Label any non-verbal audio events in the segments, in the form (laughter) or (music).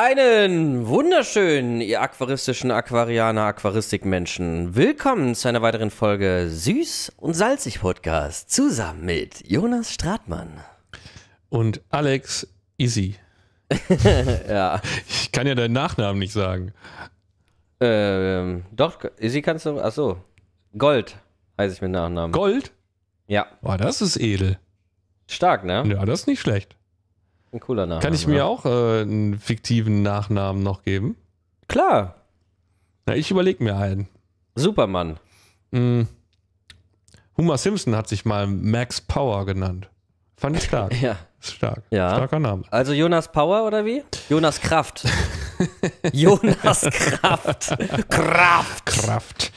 Einen wunderschönen, ihr aquaristischen Aquarianer, Aquaristikmenschen. Willkommen zu einer weiteren Folge Süß und Salzig Podcast zusammen mit Jonas Stratmann. Und Alex Easy. (laughs) ja. Ich kann ja deinen Nachnamen nicht sagen. Ähm, doch, Easy kannst du. Achso. Gold heiße ich mit Nachnamen. Gold? Ja. Boah, das ist edel. Stark, ne? Ja, das ist nicht schlecht. Ein cooler Name. Kann ich mir ne? auch äh, einen fiktiven Nachnamen noch geben? Klar. Na, ich überlege mir einen. Superman. Hm. Homer Simpson hat sich mal Max Power genannt. Fand ich stark. (laughs) ja. Stark. Ja. Starker Name. Also Jonas Power oder wie? Jonas Kraft. (laughs) Jonas Kraft. Kraft. Kraft.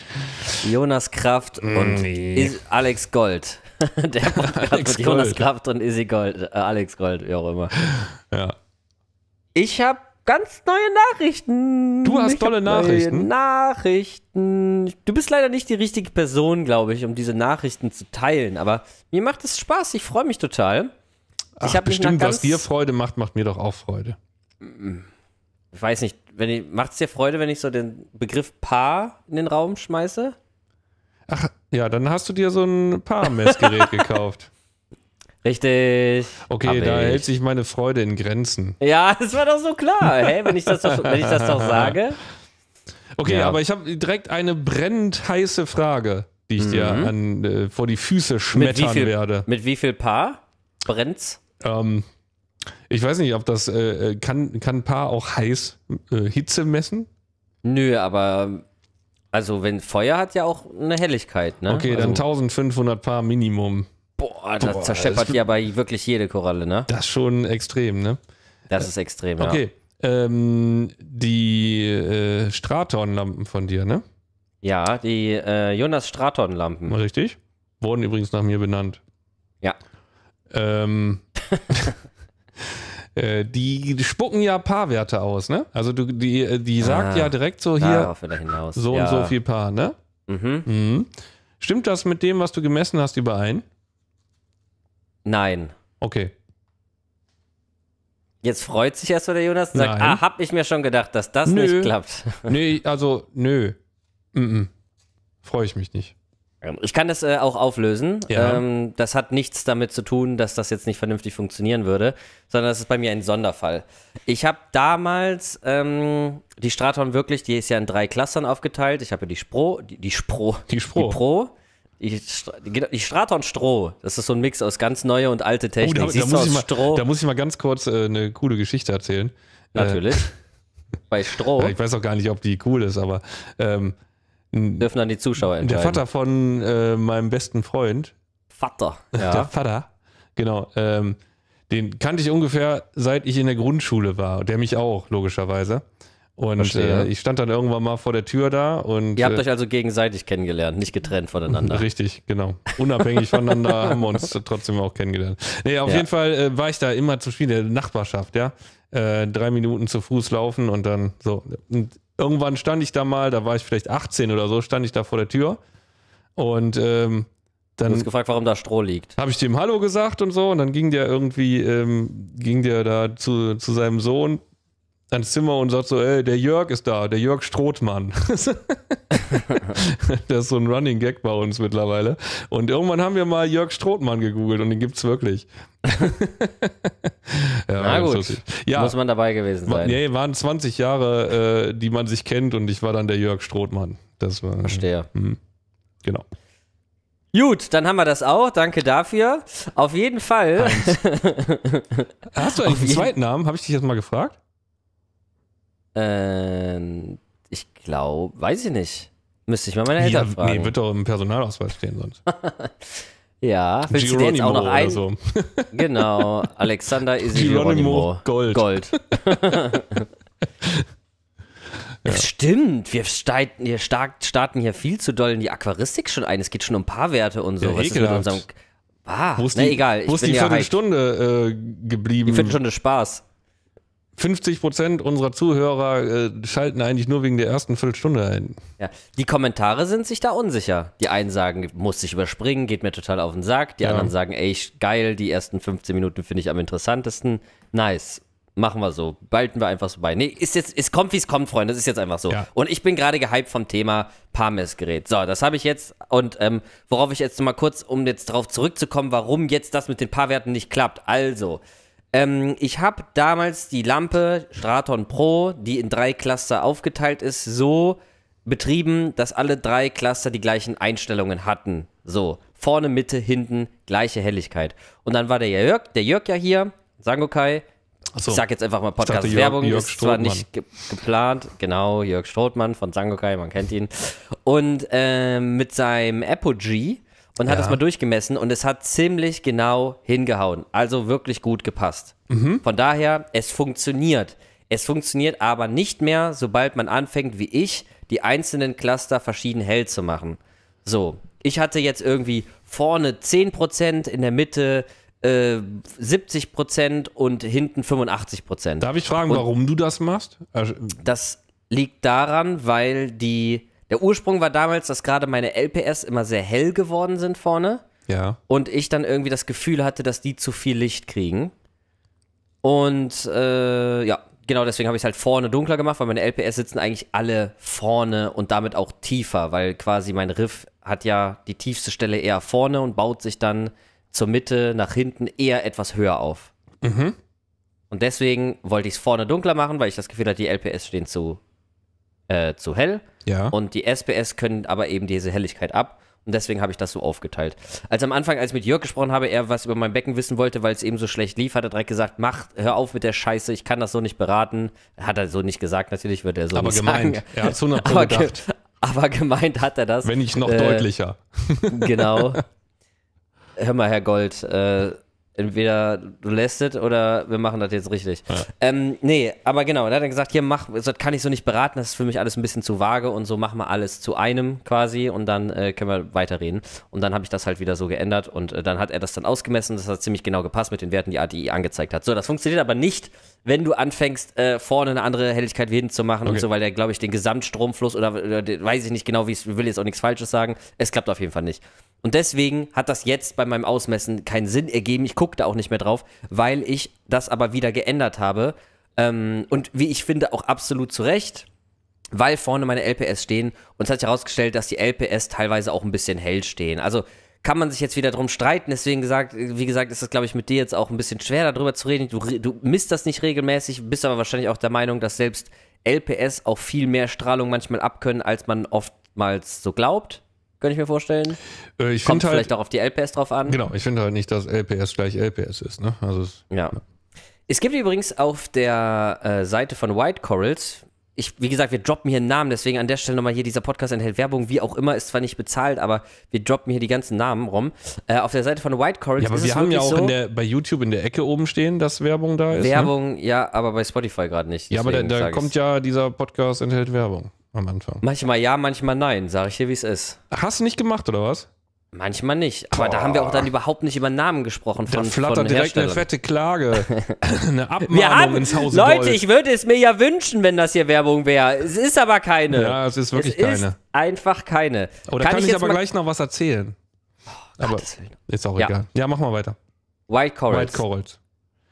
Jonas Kraft und nee. Alex Gold. (laughs) der Podcast mit Gold. Jonas Kraft und Izzy Gold, äh, Alex Gold, wie auch immer. Ja. Ich habe ganz neue Nachrichten. Du hast ich tolle Nachrichten. Nachrichten. Du bist leider nicht die richtige Person, glaube ich, um diese Nachrichten zu teilen, aber mir macht es Spaß. Ich freue mich total. Ach, ich bestimmt, was dir Freude macht, macht mir doch auch Freude. Ich weiß nicht, macht es dir Freude, wenn ich so den Begriff Paar in den Raum schmeiße? Ach, ja, dann hast du dir so ein Paar-Messgerät (laughs) gekauft. Richtig. Okay, da ich. hält sich meine Freude in Grenzen. Ja, (laughs) das war doch so klar, hey, wenn ich das doch, wenn ich das doch sage. (laughs) Okay, ja. aber ich habe direkt eine brennend heiße Frage, die ich mhm. dir an, äh, vor die Füße schmettern mit viel, werde. Mit wie viel Paar brennt's? Ähm, ich weiß nicht, ob das äh, äh kann kann Paar auch heiß äh, Hitze messen? Nö, aber also, wenn Feuer hat ja auch eine Helligkeit, ne? Okay, also, dann 1500 Paar Minimum. Boah, das boah, zerscheppert das ja bei wirklich jede Koralle, ne? Das ist schon extrem, ne? Das ist extrem, okay. ja. Okay. Ähm, die äh, straton von dir, ne? Ja, die äh, Jonas straton Richtig. Wurden übrigens nach mir benannt. Ja. Ähm. (laughs) Äh, die spucken ja Paarwerte aus, ne? Also du, die, äh, die ah. sagt ah, ja direkt so hier so ja. und so viel Paar, ne? Mhm. Mhm. Stimmt das mit dem, was du gemessen hast, überein? Nein. Okay. Jetzt freut sich erstmal der Jonas und sagt, Nein. ah, hab ich mir schon gedacht, dass das nö. nicht klappt. (laughs) Nee, also nö. Mm -mm. Freue ich mich nicht. Ähm, ich kann das äh, auch auflösen. Ja. Ähm, das hat nichts damit zu tun, dass das jetzt nicht vernünftig funktionieren würde, sondern das ist bei mir ein Sonderfall. Ich habe damals ähm, die Straton wirklich, die ist ja in drei Clustern aufgeteilt. Ich habe die Spro, die, die Spro, die Spro, die Pro. Die, Stra genau, die Straton Stroh, das ist so ein Mix aus ganz neue und alte Technik. Oh, da, da, muss mal, da, muss ich mal, ganz kurz äh, eine coole Geschichte erzählen. Natürlich. Äh, bei Stroh. (laughs) Ich weiß auch gar nicht, ob die cool ist, aber ähm, Mhm. Dürfen dann die Zuschauer entscheiden. Der Vater von äh, meinem besten Freund. Vater. Ja. Der Vater, genau. Ähm, den kannte ich ungefähr, seit ich in der Grundschule war. Der mich auch, logischerweise. Und äh, ich stand dann irgendwann mal vor der Tür da und. Ihr habt äh, euch also gegenseitig kennengelernt, nicht getrennt voneinander. Richtig, genau. Unabhängig voneinander (laughs) haben wir uns trotzdem auch kennengelernt. Nee, auf ja. jeden Fall äh, war ich da immer zu Spiel, der Nachbarschaft, ja. Äh, drei Minuten zu Fuß laufen und dann so. Und irgendwann stand ich da mal, da war ich vielleicht 18 oder so, stand ich da vor der Tür und ähm, dann. Du hast gefragt, warum da Stroh liegt. Habe ich dem Hallo gesagt und so und dann ging der irgendwie, ähm, ging der da zu, zu seinem Sohn ans Zimmer und sagt so, ey, der Jörg ist da, der Jörg Strothmann. (laughs) das ist so ein Running Gag bei uns mittlerweile. Und irgendwann haben wir mal Jörg Strothmann gegoogelt und den gibt es wirklich. (laughs) ja, Na gut, ja, muss man dabei gewesen sein. Nee, waren 20 Jahre, äh, die man sich kennt und ich war dann der Jörg Strothmann. Das war, äh, Verstehe. Mh, hm. genau. Gut, dann haben wir das auch. Danke dafür. Auf jeden Fall. (laughs) Hast du eigentlich einen zweiten Namen? Habe ich dich jetzt mal gefragt? Ähm, ich glaube, weiß ich nicht. Müsste ich mal meine Eltern ja, fragen. Nee, wird doch im Personalausweis stehen sonst. (laughs) ja, willst Geronimo du jetzt auch noch ein? So. (laughs) genau, Alexander (laughs) Isi Geronimo Gold. Gold. Ja. Stimmt, wir, steiten, wir starten hier viel zu doll in die Aquaristik schon ein. Es geht schon um ein paar Werte und so. Ja, Was ist mit unserem. Ah, wo ist die, ne, egal. Wo ist die Viertelstunde ja halt äh, geblieben? Die Viertelstunde Spaß. 50 Prozent unserer Zuhörer äh, schalten eigentlich nur wegen der ersten Viertelstunde ein. Ja, die Kommentare sind sich da unsicher. Die einen sagen, muss ich überspringen, geht mir total auf den Sack. Die ja. anderen sagen, ey, geil, die ersten 15 Minuten finde ich am interessantesten. Nice. Machen wir so. Balten wir einfach so bei. Nee, ist jetzt, ist kommt, wie es kommt, Freunde. Das ist jetzt einfach so. Ja. Und ich bin gerade gehypt vom Thema parmes So, das habe ich jetzt. Und ähm, worauf ich jetzt nochmal kurz, um jetzt darauf zurückzukommen, warum jetzt das mit den Paarwerten nicht klappt. Also, ähm, ich habe damals die Lampe Straton Pro, die in drei Cluster aufgeteilt ist, so betrieben, dass alle drei Cluster die gleichen Einstellungen hatten. So, vorne, Mitte, hinten, gleiche Helligkeit. Und dann war der Jörg, der Jörg ja hier, Sangokai. So. Ich sag jetzt einfach mal Podcast-Werbung, ist Strothmann. zwar nicht ge geplant, genau, Jörg Strothmann von Sangokai, man kennt ihn. Und äh, mit seinem Apogee und hat ja. das mal durchgemessen und es hat ziemlich genau hingehauen. Also wirklich gut gepasst. Mhm. Von daher, es funktioniert. Es funktioniert aber nicht mehr, sobald man anfängt, wie ich, die einzelnen Cluster verschieden hell zu machen. So, ich hatte jetzt irgendwie vorne 10%, in der Mitte äh, 70% und hinten 85%. Darf ich fragen, und warum du das machst? Also, das liegt daran, weil die der Ursprung war damals, dass gerade meine LPS immer sehr hell geworden sind vorne. Ja. Und ich dann irgendwie das Gefühl hatte, dass die zu viel Licht kriegen. Und äh, ja, genau deswegen habe ich es halt vorne dunkler gemacht, weil meine LPS sitzen eigentlich alle vorne und damit auch tiefer, weil quasi mein Riff hat ja die tiefste Stelle eher vorne und baut sich dann zur Mitte nach hinten eher etwas höher auf. Mhm. Und deswegen wollte ich es vorne dunkler machen, weil ich das Gefühl hatte, die LPS stehen zu äh, zu hell. Ja. Und die SPS können aber eben diese Helligkeit ab. Und deswegen habe ich das so aufgeteilt. Als am Anfang, als ich mit Jörg gesprochen habe, er was über mein Becken wissen wollte, weil es eben so schlecht lief, hat er direkt gesagt, mach, hör auf mit der Scheiße, ich kann das so nicht beraten. Hat er so nicht gesagt, natürlich wird er so aber nicht gemeint. sagen. Er hat so (laughs) aber, gedacht. Ge aber gemeint hat er das. Wenn nicht noch äh, deutlicher. genau. (laughs) Hör mal, Herr Gold, äh, entweder du lässt es oder wir machen das jetzt richtig. Ja. Ähm, nee, aber genau, da hat er gesagt, hier mach, das kann ich so nicht beraten, das ist für mich alles ein bisschen zu vage und so machen wir alles zu einem quasi und dann äh, können wir weiterreden. Und dann habe ich das halt wieder so geändert und äh, dann hat er das dann ausgemessen, das hat ziemlich genau gepasst mit den Werten, die ADI angezeigt hat. So, das funktioniert aber nicht wenn du anfängst, äh, vorne eine andere Helligkeit wie Veden zu machen okay. und so, weil der, glaube ich, den Gesamtstromfluss oder, oder weiß ich nicht genau, wie ich will jetzt auch nichts Falsches sagen. Es klappt auf jeden Fall nicht. Und deswegen hat das jetzt bei meinem Ausmessen keinen Sinn ergeben. Ich gucke da auch nicht mehr drauf, weil ich das aber wieder geändert habe. Ähm, und wie ich finde, auch absolut zu Recht, weil vorne meine LPS stehen. Und es hat sich herausgestellt, dass die LPS teilweise auch ein bisschen hell stehen. Also kann man sich jetzt wieder drum streiten. Deswegen gesagt, wie gesagt, ist es, glaube ich, mit dir jetzt auch ein bisschen schwer, darüber zu reden. Du, du misst das nicht regelmäßig, bist aber wahrscheinlich auch der Meinung, dass selbst LPS auch viel mehr Strahlung manchmal abkönnen, als man oftmals so glaubt. Könnte ich mir vorstellen. Äh, ich Kommt halt, vielleicht auch auf die LPS drauf an. Genau, ich finde halt nicht, dass LPS gleich LPS ist. Ne? Also es, ja. ja. Es gibt übrigens auf der äh, Seite von White Corals, ich, wie gesagt, wir droppen hier einen Namen, deswegen an der Stelle nochmal hier, dieser Podcast enthält Werbung, wie auch immer, ist zwar nicht bezahlt, aber wir droppen hier die ganzen Namen rum. Äh, auf der Seite von White Coral. Ja, aber wir haben ja auch so, der, bei YouTube in der Ecke oben stehen, dass Werbung da ist. Ne? Werbung, ne? ja, aber bei Spotify gerade nicht. Ja, aber da, da kommt ja dieser Podcast enthält Werbung am Anfang. Manchmal ja, manchmal nein, sage ich dir, wie es ist. Hast du nicht gemacht, oder was? Manchmal nicht. Aber Boah. da haben wir auch dann überhaupt nicht über Namen gesprochen. Von, da flattert von direkt eine fette Klage. (laughs) eine Abmahnung wir haben, ins Haus. Leute, Gold. ich würde es mir ja wünschen, wenn das hier Werbung wäre. Es ist aber keine. Ja, es ist wirklich es keine. Ist einfach keine. Oh, da kann, kann ich, ich aber gleich noch was erzählen. Oh, aber ist auch ja. egal. Ja, mach mal weiter. White Corals. White Corals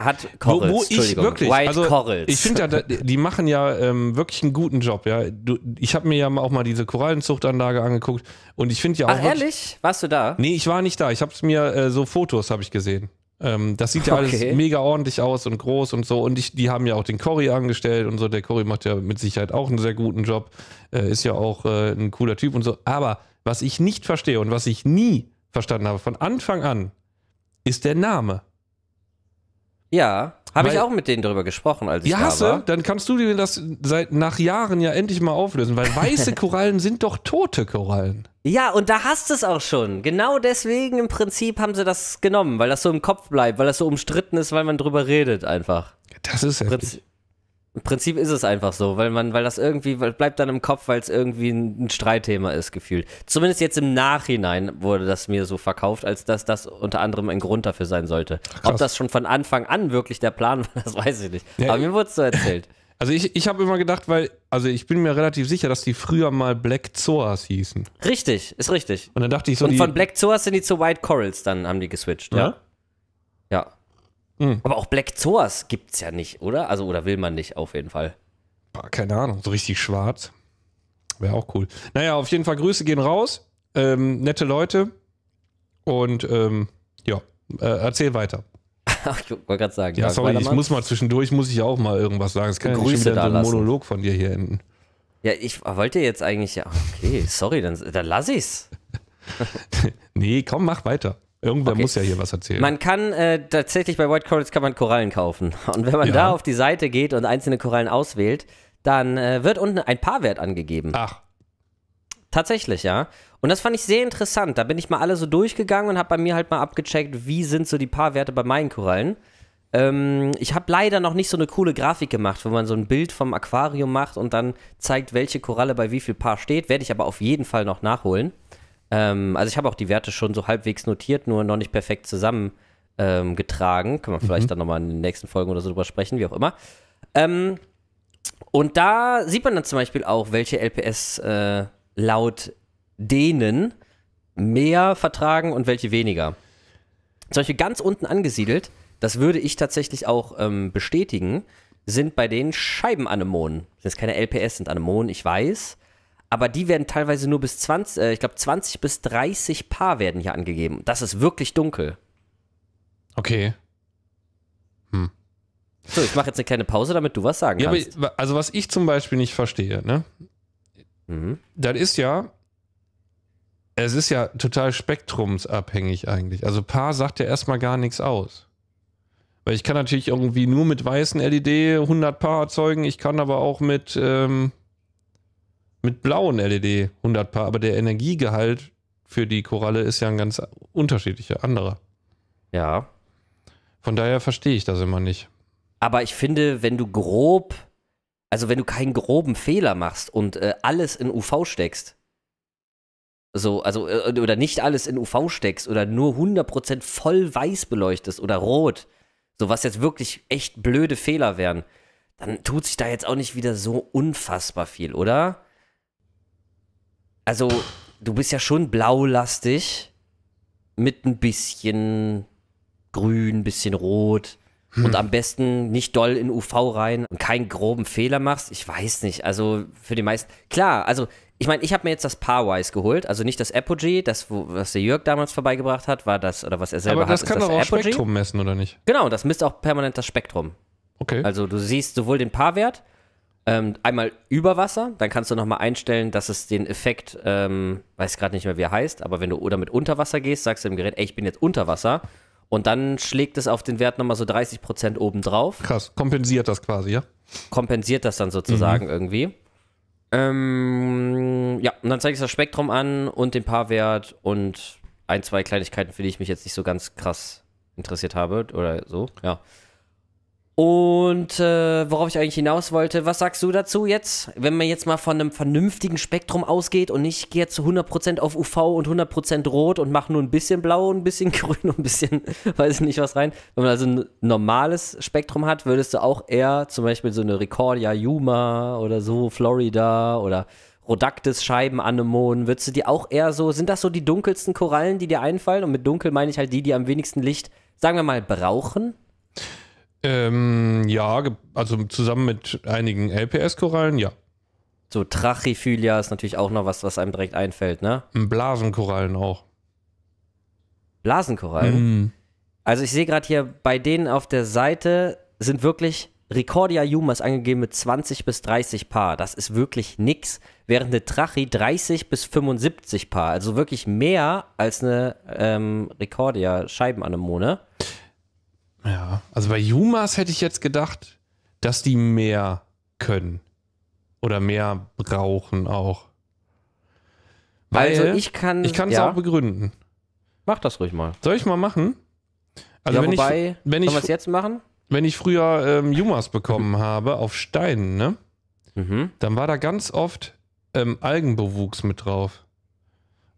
hat Corals, wo, wo ich wirklich, White also Corals. ich finde ja, die machen ja ähm, wirklich einen guten Job. Ja, du, ich habe mir ja auch mal diese Korallenzuchtanlage angeguckt und ich finde ja auch. Ach, wirklich, ehrlich? Warst du da? Nee, ich war nicht da. Ich habe es mir äh, so Fotos habe ich gesehen. Ähm, das sieht ja okay. alles mega ordentlich aus und groß und so. Und ich, die haben ja auch den Cory angestellt und so. Der Cory macht ja mit Sicherheit auch einen sehr guten Job. Äh, ist ja auch äh, ein cooler Typ und so. Aber was ich nicht verstehe und was ich nie verstanden habe von Anfang an, ist der Name. Ja, habe ich auch mit denen drüber gesprochen, als ich ja, da hasse, war. Ja, dann kannst du dir das seit nach Jahren ja endlich mal auflösen, weil weiße (laughs) Korallen sind doch tote Korallen. Ja, und da hast du es auch schon. Genau deswegen im Prinzip haben sie das genommen, weil das so im Kopf bleibt, weil das so umstritten ist, weil man drüber redet einfach. Das ist heftig. Im Prinzip ist es einfach so, weil man, weil das irgendwie, weil bleibt dann im Kopf, weil es irgendwie ein, ein Streitthema ist, gefühlt. Zumindest jetzt im Nachhinein wurde das mir so verkauft, als dass das unter anderem ein Grund dafür sein sollte. Krass. Ob das schon von Anfang an wirklich der Plan war, (laughs) das weiß ich nicht. Ja, Aber mir wurde es so erzählt. (laughs) Also ich, ich habe immer gedacht, weil, also ich bin mir relativ sicher, dass die früher mal Black Zoas hießen. Richtig, ist richtig. Und dann dachte ich so. Und von Black Zoas sind die zu White Corals, dann haben die geswitcht, ja? ja? Mhm. Aber auch Black Zoas gibt es ja nicht, oder? Also, oder will man nicht, auf jeden Fall. Boah, keine Ahnung, so richtig schwarz. Wäre auch cool. Naja, auf jeden Fall Grüße gehen raus. Ähm, nette Leute. Und ähm, ja, äh, erzähl weiter. (laughs) ich wollte gerade sagen. Ja, sorry, ich muss mal zwischendurch, muss ich auch mal irgendwas sagen. Es kann Grüße ja nicht schon wieder so ein Monolog von dir hier enden. Ja, ich wollte jetzt eigentlich, ja, okay, sorry, dann, dann lass ich's. (laughs) nee, komm, mach weiter. Irgendwer okay. muss ja hier was erzählen. Man kann äh, tatsächlich bei White Corals kann man Korallen kaufen. (laughs) Und wenn man ja. da auf die Seite geht und einzelne Korallen auswählt, dann äh, wird unten ein Paarwert angegeben. Ach. Tatsächlich, ja. Und das fand ich sehr interessant. Da bin ich mal alle so durchgegangen und habe bei mir halt mal abgecheckt, wie sind so die Paarwerte bei meinen Korallen. Ähm, ich habe leider noch nicht so eine coole Grafik gemacht, wo man so ein Bild vom Aquarium macht und dann zeigt, welche Koralle bei wie viel Paar steht. Werde ich aber auf jeden Fall noch nachholen. Ähm, also ich habe auch die Werte schon so halbwegs notiert, nur noch nicht perfekt zusammengetragen. Ähm, Kann man vielleicht mhm. dann nochmal in den nächsten Folgen oder so drüber sprechen, wie auch immer. Ähm, und da sieht man dann zum Beispiel auch, welche LPS äh, laut denen mehr vertragen und welche weniger. Zum Beispiel ganz unten angesiedelt, das würde ich tatsächlich auch ähm, bestätigen, sind bei den Scheibenanemonen. Das sind keine LPS, sind Anemonen, ich weiß aber die werden teilweise nur bis 20, äh, ich glaube 20 bis 30 Paar werden hier angegeben. Das ist wirklich dunkel. Okay. Hm. So, ich mache jetzt eine kleine Pause, damit du was sagen ja, kannst. Aber, also was ich zum Beispiel nicht verstehe, ne? Mhm. Das ist ja, es ist ja total spektrumsabhängig eigentlich. Also Paar sagt ja erstmal gar nichts aus. Weil ich kann natürlich irgendwie nur mit weißen LED 100 Paar erzeugen, ich kann aber auch mit... Ähm, mit blauen LED 100 Paar, aber der Energiegehalt für die Koralle ist ja ein ganz unterschiedlicher, anderer. Ja. Von daher verstehe ich das immer nicht. Aber ich finde, wenn du grob, also wenn du keinen groben Fehler machst und äh, alles in UV steckst, so, also, äh, oder nicht alles in UV steckst oder nur 100% voll weiß beleuchtest oder rot, so was jetzt wirklich echt blöde Fehler wären, dann tut sich da jetzt auch nicht wieder so unfassbar viel, oder? also du bist ja schon blaulastig mit ein bisschen grün, ein bisschen rot. Hm. Und am besten nicht doll in UV rein und keinen groben Fehler machst. Ich weiß nicht. Also für die meisten. Klar, also ich meine, ich habe mir jetzt das Parwise geholt, also nicht das Apogee, das, was der Jörg damals vorbeigebracht hat, war das, oder was er selber Aber das hat, kann ist das auch Apogee. Spektrum messen, oder nicht? Genau, das misst auch permanent das Spektrum. Okay. Also du siehst sowohl den Paarwert ähm, einmal über Wasser, dann kannst du nochmal einstellen, dass es den Effekt, ähm, weiß gerade nicht mehr, wie er heißt, aber wenn du damit unter Wasser gehst, sagst du dem Gerät, ey, ich bin jetzt unter Wasser. Und dann schlägt es auf den Wert nochmal so 30% obendrauf. Krass, kompensiert das quasi, ja? Kompensiert das dann sozusagen mhm. irgendwie. Ähm, ja, und dann zeige ich das Spektrum an und den Paarwert und ein, zwei Kleinigkeiten, für die ich mich jetzt nicht so ganz krass interessiert habe oder so, ja. Und äh, worauf ich eigentlich hinaus wollte, was sagst du dazu jetzt, wenn man jetzt mal von einem vernünftigen Spektrum ausgeht und nicht gehe zu 100% auf UV und 100% rot und mache nur ein bisschen blau, und ein bisschen (laughs) grün und ein bisschen, weiß ich nicht was rein. Wenn man also ein normales Spektrum hat, würdest du auch eher zum Beispiel so eine Recordia Yuma oder so, Florida oder Rodaktis, Scheibenanemonen, würdest du die auch eher so, sind das so die dunkelsten Korallen, die dir einfallen? Und mit dunkel meine ich halt die, die am wenigsten Licht, sagen wir mal, brauchen? Ähm, ja, also zusammen mit einigen LPS-Korallen, ja. So Trachyphylia ist natürlich auch noch was, was einem direkt einfällt, ne? Blasenkorallen auch. Blasenkorallen? Mm. Also ich sehe gerade hier, bei denen auf der Seite sind wirklich Recordia Jumas angegeben mit 20 bis 30 Paar. Das ist wirklich nix. Während eine Trachy 30 bis 75 Paar. Also wirklich mehr als eine ähm, Recordia Scheibenanemone. Ja, also bei Jumas hätte ich jetzt gedacht, dass die mehr können. Oder mehr brauchen auch. Also Weil also ich kann. Ich kann es ja. auch begründen. Mach das ruhig mal. Soll ich mal machen? Also ja, wenn wobei, ich, wenn ich, jetzt machen? Wenn ich früher ähm, Jumas bekommen (laughs) habe auf Steinen, ne? Mhm. Dann war da ganz oft ähm, Algenbewuchs mit drauf.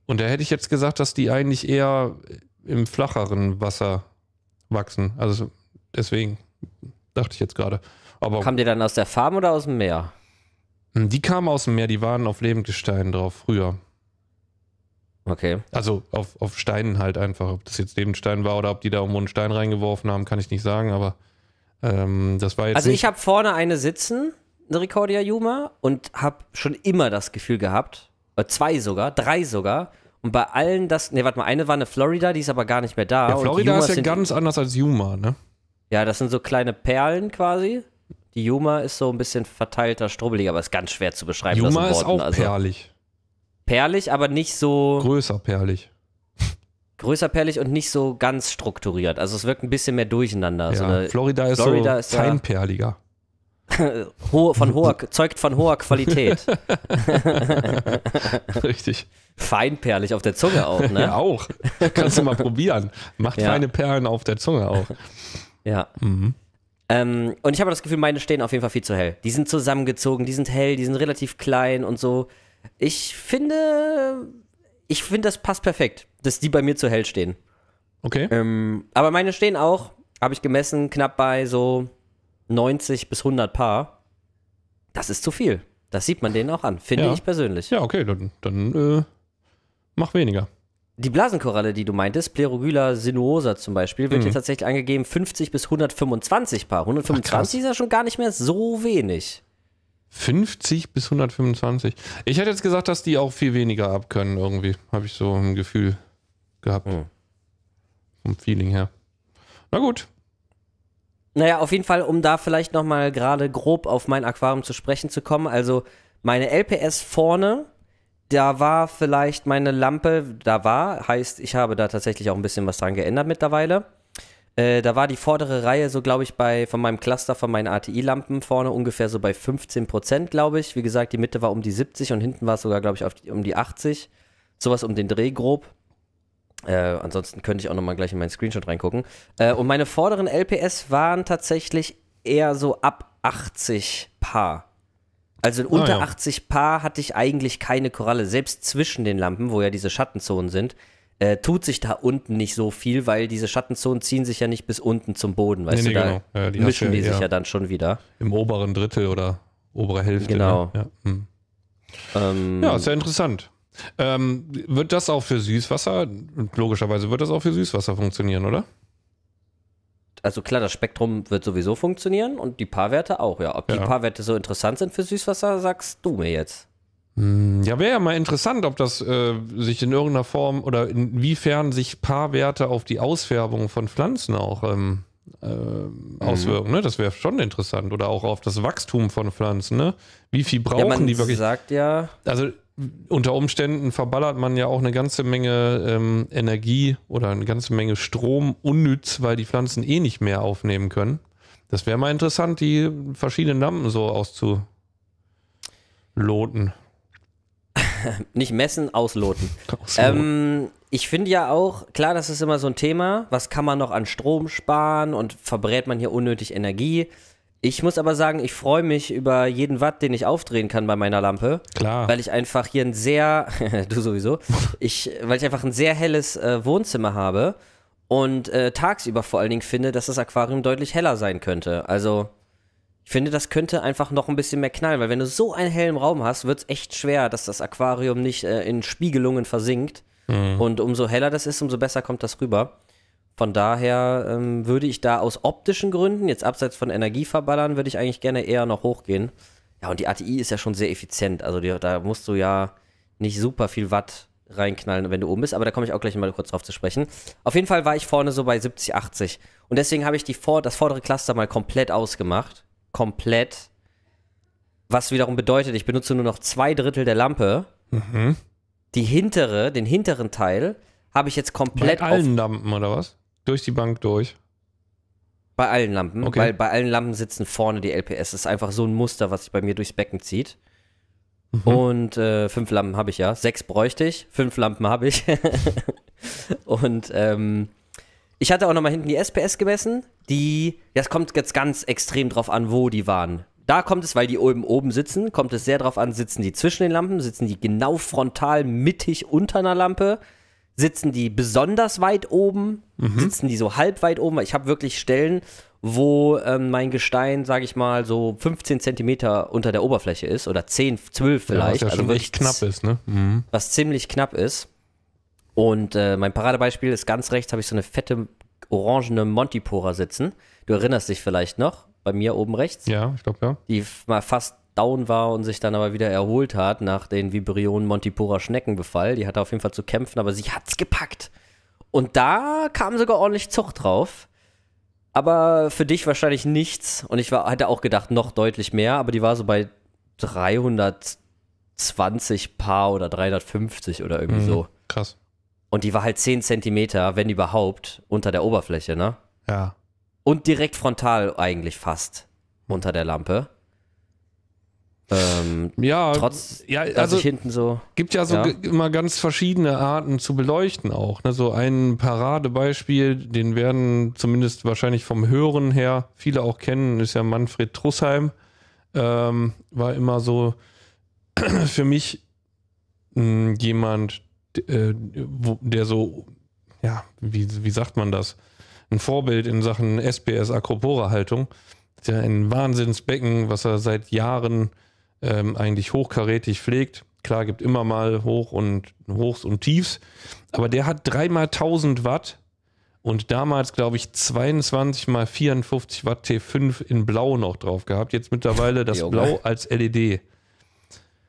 Und da hätte ich jetzt gesagt, dass die eigentlich eher im flacheren Wasser wachsen. Also deswegen dachte ich jetzt gerade. Aber Kamen die dann aus der Farm oder aus dem Meer? Hm, die kamen aus dem Meer, die waren auf Lebendgestein drauf früher. Okay. Also auf, auf Steinen halt einfach. Ob das jetzt Lebendstein war oder ob die da irgendwo einen Stein reingeworfen haben, kann ich nicht sagen, aber ähm, das war jetzt. Also ich habe vorne eine sitzen, eine Recordia Yuma, und habe schon immer das Gefühl gehabt, äh, zwei sogar, drei sogar, und bei allen das, nee, warte mal, eine war eine Florida, die ist aber gar nicht mehr da. Ja, Florida ist ja ganz anders als Yuma, ne? Ja, das sind so kleine Perlen quasi. Die Yuma ist so ein bisschen verteilter, strubbelig, aber ist ganz schwer zu beschreiben. Yuma ist auch also perlig. Perlig, aber nicht so. Größer perlig. Größer perlig und nicht so ganz strukturiert. Also es wirkt ein bisschen mehr durcheinander. Ja, so Florida ist Florida so feinperliger. Ja, Ho von hoher, zeugt von hoher Qualität. (laughs) Richtig. Feinperlig auf der Zunge auch, ne? (laughs) Ja, auch. Kannst du mal probieren. Macht ja. feine Perlen auf der Zunge auch. Ja. Mhm. Ähm, und ich habe das Gefühl, meine stehen auf jeden Fall viel zu hell. Die sind zusammengezogen, die sind hell, die sind relativ klein und so. Ich finde, ich finde, das passt perfekt, dass die bei mir zu hell stehen. Okay. Ähm, aber meine stehen auch, habe ich gemessen, knapp bei so 90 bis 100 Paar, das ist zu viel. Das sieht man denen auch an, finde ja. ich persönlich. Ja, okay, dann, dann äh, mach weniger. Die Blasenkoralle, die du meintest, Plerogyla sinuosa zum Beispiel, wird mhm. hier tatsächlich angegeben 50 bis 125 Paar. 125 Ach, ist ja schon gar nicht mehr so wenig. 50 bis 125. Ich hätte jetzt gesagt, dass die auch viel weniger abkönnen irgendwie. Habe ich so ein Gefühl gehabt. Mhm. Vom Feeling her. Na gut, naja, auf jeden Fall, um da vielleicht nochmal gerade grob auf mein Aquarium zu sprechen zu kommen. Also meine LPS vorne, da war vielleicht meine Lampe, da war, heißt, ich habe da tatsächlich auch ein bisschen was dran geändert mittlerweile. Äh, da war die vordere Reihe so, glaube ich, bei von meinem Cluster von meinen ATI-Lampen vorne ungefähr so bei 15 glaube ich. Wie gesagt, die Mitte war um die 70 und hinten war es sogar, glaube ich, die, um die 80. Sowas um den Dreh grob. Äh, ansonsten könnte ich auch nochmal gleich in meinen Screenshot reingucken. Äh, und meine vorderen LPS waren tatsächlich eher so ab 80 Paar. Also ah, unter ah, ja. 80 Paar hatte ich eigentlich keine Koralle. Selbst zwischen den Lampen, wo ja diese Schattenzonen sind, äh, tut sich da unten nicht so viel, weil diese Schattenzonen ziehen sich ja nicht bis unten zum Boden. Weißt nee, du, nee, da genau. ja, die mischen die sich ja dann schon wieder. Im oberen Drittel oder obere Hälfte. Genau. Ne? Ja. Hm. Ähm, ja, ist ja interessant. Ähm, wird das auch für Süßwasser, logischerweise wird das auch für Süßwasser funktionieren, oder? Also klar, das Spektrum wird sowieso funktionieren und die Paarwerte auch, ja. Ob ja. die Paarwerte so interessant sind für Süßwasser, sagst du mir jetzt. Hm, ja, wäre ja mal interessant, ob das äh, sich in irgendeiner Form oder inwiefern sich Paarwerte auf die Ausfärbung von Pflanzen auch ähm, äh, mhm. auswirken. Ne? Das wäre schon interessant. Oder auch auf das Wachstum von Pflanzen. Ne? Wie viel brauchen ja, man die wirklich? sagt ja. Also unter Umständen verballert man ja auch eine ganze Menge ähm, Energie oder eine ganze Menge Strom unnütz, weil die Pflanzen eh nicht mehr aufnehmen können. Das wäre mal interessant, die verschiedenen Lampen so auszuloten. (laughs) nicht messen, ausloten. ausloten. Ähm, ich finde ja auch, klar, das ist immer so ein Thema, was kann man noch an Strom sparen und verbrät man hier unnötig Energie? Ich muss aber sagen, ich freue mich über jeden Watt, den ich aufdrehen kann bei meiner Lampe. Klar. Weil ich einfach hier ein sehr, (laughs) du sowieso, ich, weil ich einfach ein sehr helles äh, Wohnzimmer habe und äh, tagsüber vor allen Dingen finde, dass das Aquarium deutlich heller sein könnte. Also ich finde, das könnte einfach noch ein bisschen mehr knallen, weil wenn du so einen hellen Raum hast, wird es echt schwer, dass das Aquarium nicht äh, in Spiegelungen versinkt. Mhm. Und umso heller das ist, umso besser kommt das rüber. Von daher ähm, würde ich da aus optischen Gründen, jetzt abseits von Energieverballern, würde ich eigentlich gerne eher noch hochgehen. Ja, und die ATI ist ja schon sehr effizient. Also die, da musst du ja nicht super viel Watt reinknallen, wenn du oben bist. Aber da komme ich auch gleich mal kurz drauf zu sprechen. Auf jeden Fall war ich vorne so bei 70, 80. Und deswegen habe ich die vor, das vordere Cluster mal komplett ausgemacht. Komplett. Was wiederum bedeutet, ich benutze nur noch zwei Drittel der Lampe. Mhm. Die hintere, den hinteren Teil, habe ich jetzt komplett. Bei allen Lampen oder was? Durch die Bank durch. Bei allen Lampen, okay. weil bei allen Lampen sitzen vorne die LPS. Das ist einfach so ein Muster, was sich bei mir durchs Becken zieht. Mhm. Und äh, fünf Lampen habe ich ja. Sechs bräuchte ich, fünf Lampen habe ich. (laughs) und ähm, ich hatte auch nochmal hinten die SPS gemessen. Die, das kommt jetzt ganz extrem drauf an, wo die waren. Da kommt es, weil die oben oben sitzen, kommt es sehr drauf an, sitzen die zwischen den Lampen, sitzen die genau frontal mittig unter einer Lampe Sitzen die besonders weit oben? Mhm. Sitzen die so halb weit oben? Weil ich habe wirklich Stellen, wo ähm, mein Gestein, sage ich mal, so 15 Zentimeter unter der Oberfläche ist oder 10, 12 vielleicht. Ja, was ja also wirklich knapp ist, ne? Mhm. Was ziemlich knapp ist. Und äh, mein Paradebeispiel ist ganz rechts, habe ich so eine fette orangene Montipora sitzen. Du erinnerst dich vielleicht noch, bei mir oben rechts. Ja, ich glaube, ja. Die mal fast down war und sich dann aber wieder erholt hat nach den Vibrionen Montipora Schneckenbefall. Die hatte auf jeden Fall zu kämpfen, aber sie hat's gepackt. Und da kam sogar ordentlich Zucht drauf. Aber für dich wahrscheinlich nichts. Und ich war, hatte auch gedacht, noch deutlich mehr, aber die war so bei 320 Paar oder 350 oder irgendwie mhm, so. Krass. Und die war halt 10 Zentimeter, wenn überhaupt, unter der Oberfläche, ne? Ja. Und direkt frontal eigentlich fast unter der Lampe. Ähm, ja, trotz, ja, also ich hinten so. Gibt ja so ja. immer ganz verschiedene Arten zu beleuchten auch. Ne? So ein Paradebeispiel, den werden zumindest wahrscheinlich vom Hören her viele auch kennen, ist ja Manfred Trussheim. Ähm, war immer so (clears throat) für mich mh, hm, jemand, äh, wo, der so, ja, wie, wie sagt man das? Ein Vorbild in Sachen SPS Acropora-Haltung. Ist ja ein Wahnsinnsbecken, was er seit Jahren ähm, eigentlich hochkarätig pflegt. Klar, gibt immer mal Hoch und Hochs und Tiefs, aber der hat dreimal 1000 Watt und damals, glaube ich, 22 mal 54 Watt T5 in Blau noch drauf gehabt. Jetzt mittlerweile das (laughs) Blau als LED.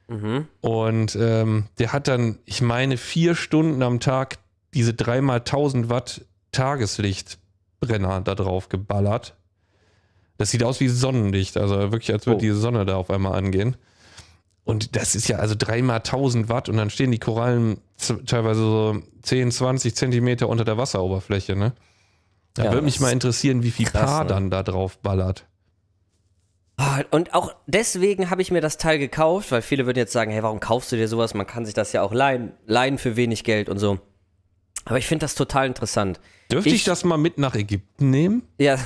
Mhm. Und ähm, der hat dann, ich meine, vier Stunden am Tag diese dreimal 1000 Watt Tageslichtbrenner da drauf geballert. Das sieht aus wie Sonnenlicht, also wirklich, als würde oh. die Sonne da auf einmal angehen. Und das ist ja also dreimal 1000 Watt und dann stehen die Korallen teilweise so 10, 20 Zentimeter unter der Wasseroberfläche, ne? Da ja, würde mich mal interessieren, wie viel Paar ne? dann da drauf ballert. Ah, und auch deswegen habe ich mir das Teil gekauft, weil viele würden jetzt sagen, hey, warum kaufst du dir sowas? Man kann sich das ja auch leihen, leihen für wenig Geld und so. Aber ich finde das total interessant. Dürfte ich, ich, das mal mit nach Ägypten nehmen? Ja,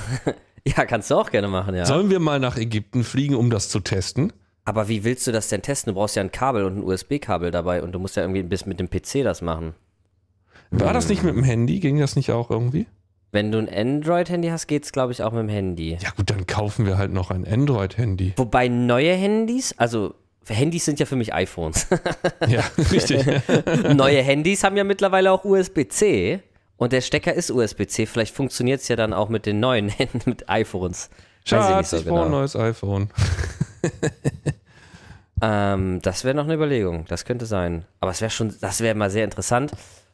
(laughs) Ja, kannst du auch gerne machen, ja. Sollen wir mal nach Ägypten fliegen, um das zu testen? Aber wie willst du das denn testen? Du brauchst ja ein Kabel und ein USB-Kabel dabei und du musst ja irgendwie ein bisschen mit dem PC das machen. War das nicht mit dem Handy? Ging das nicht auch irgendwie? Wenn du ein Android-Handy hast, geht es, glaube ich, auch mit dem Handy. Ja, gut, dann kaufen wir halt noch ein Android-Handy. Wobei neue Handys, also Handys sind ja für mich iPhones. ja, (laughs) richtig. neue Handys haben ja mittlerweile auch USB-C. Und der Stecker ist USB-C. Vielleicht funktioniert es ja dann auch mit den neuen (laughs) Händen, mit iPhones. Schade, ich, so ich genau. ein neues iPhone. (laughs) (laughs) ähm, das wäre noch eine Überlegung. Das könnte sein. Aber es wäre schon, das wäre mal sehr interessant.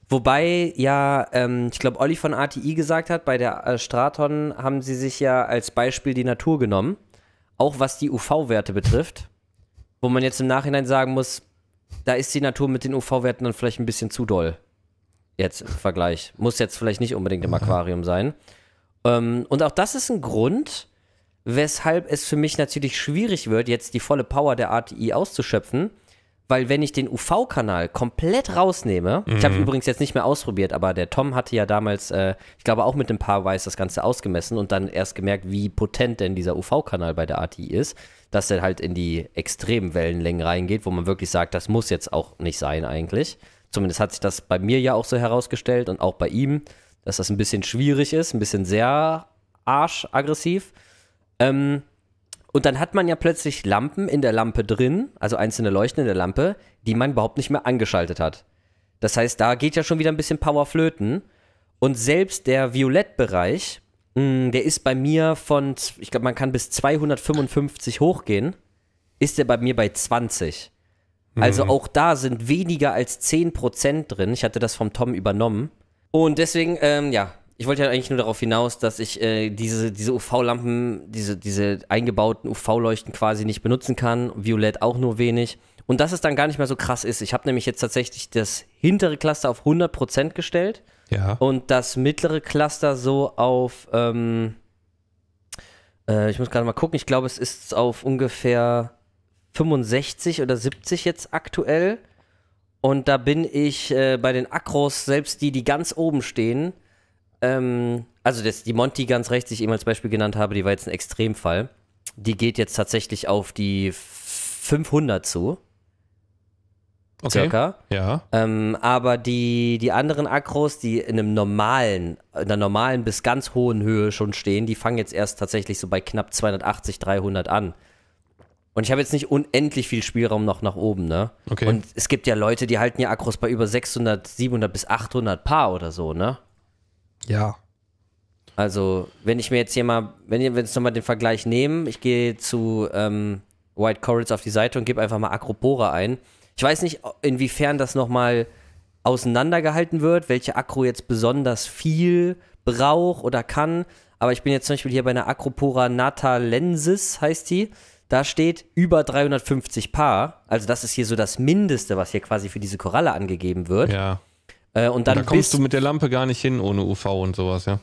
Wobei ja, ähm, ich glaube, Olli von ATI gesagt hat, bei der äh, Straton haben sie sich ja als Beispiel die Natur genommen. Auch was die UV-Werte betrifft. Wo man jetzt im Nachhinein sagen muss, da ist die Natur mit den UV-Werten dann vielleicht ein bisschen zu doll. Jetzt im Vergleich. Muss jetzt vielleicht nicht unbedingt im Aquarium sein. Ähm, und auch das ist ein Grund, weshalb es für mich natürlich schwierig wird, jetzt die volle Power der ATI auszuschöpfen. Weil wenn ich den UV-Kanal komplett rausnehme, mhm. ich habe übrigens jetzt nicht mehr ausprobiert, aber der Tom hatte ja damals, äh, ich glaube auch mit dem Paar Weiß das Ganze ausgemessen und dann erst gemerkt, wie potent denn dieser UV-Kanal bei der ATI ist, dass der halt in die extremen Wellenlängen reingeht, wo man wirklich sagt, das muss jetzt auch nicht sein eigentlich zumindest hat sich das bei mir ja auch so herausgestellt und auch bei ihm, dass das ein bisschen schwierig ist, ein bisschen sehr arschaggressiv. Ähm, und dann hat man ja plötzlich Lampen in der Lampe drin, also einzelne Leuchten in der Lampe, die man überhaupt nicht mehr angeschaltet hat. Das heißt, da geht ja schon wieder ein bisschen Power flöten. Und selbst der Violettbereich, mm, der ist bei mir von, ich glaube, man kann bis 255 hochgehen, ist der bei mir bei 20. Also mhm. auch da sind weniger als 10% drin. Ich hatte das vom Tom übernommen. Und deswegen, ähm, ja, ich wollte ja eigentlich nur darauf hinaus, dass ich äh, diese, diese UV-Lampen, diese, diese eingebauten UV-Leuchten quasi nicht benutzen kann. Violett auch nur wenig. Und dass es dann gar nicht mehr so krass ist. Ich habe nämlich jetzt tatsächlich das hintere Cluster auf 100% gestellt. Ja. Und das mittlere Cluster so auf, ähm, äh, ich muss gerade mal gucken, ich glaube, es ist auf ungefähr 65 oder 70 jetzt aktuell. Und da bin ich äh, bei den Akros, selbst die, die ganz oben stehen, ähm, also das, die Monty ganz rechts, die ich eben als Beispiel genannt habe, die war jetzt ein Extremfall. Die geht jetzt tatsächlich auf die 500 zu. Okay. Circa. Ja. Ähm, aber die, die anderen Akros, die in einem normalen, in einer normalen bis ganz hohen Höhe schon stehen, die fangen jetzt erst tatsächlich so bei knapp 280, 300 an. Und ich habe jetzt nicht unendlich viel Spielraum noch nach oben, ne? Okay. Und es gibt ja Leute, die halten ja Akros bei über 600, 700 bis 800 Paar oder so, ne? Ja. Also, wenn ich mir jetzt hier mal, wenn wir jetzt nochmal den Vergleich nehmen, ich gehe zu ähm, White Corals auf die Seite und gebe einfach mal Acropora ein. Ich weiß nicht, inwiefern das nochmal auseinandergehalten wird, welche Akro jetzt besonders viel braucht oder kann. Aber ich bin jetzt zum Beispiel hier bei einer Acropora natalensis, heißt die da steht über 350 Paar. Also das ist hier so das Mindeste, was hier quasi für diese Koralle angegeben wird. Ja. Äh, und dann und da kommst du mit der Lampe gar nicht hin ohne UV und sowas, ja.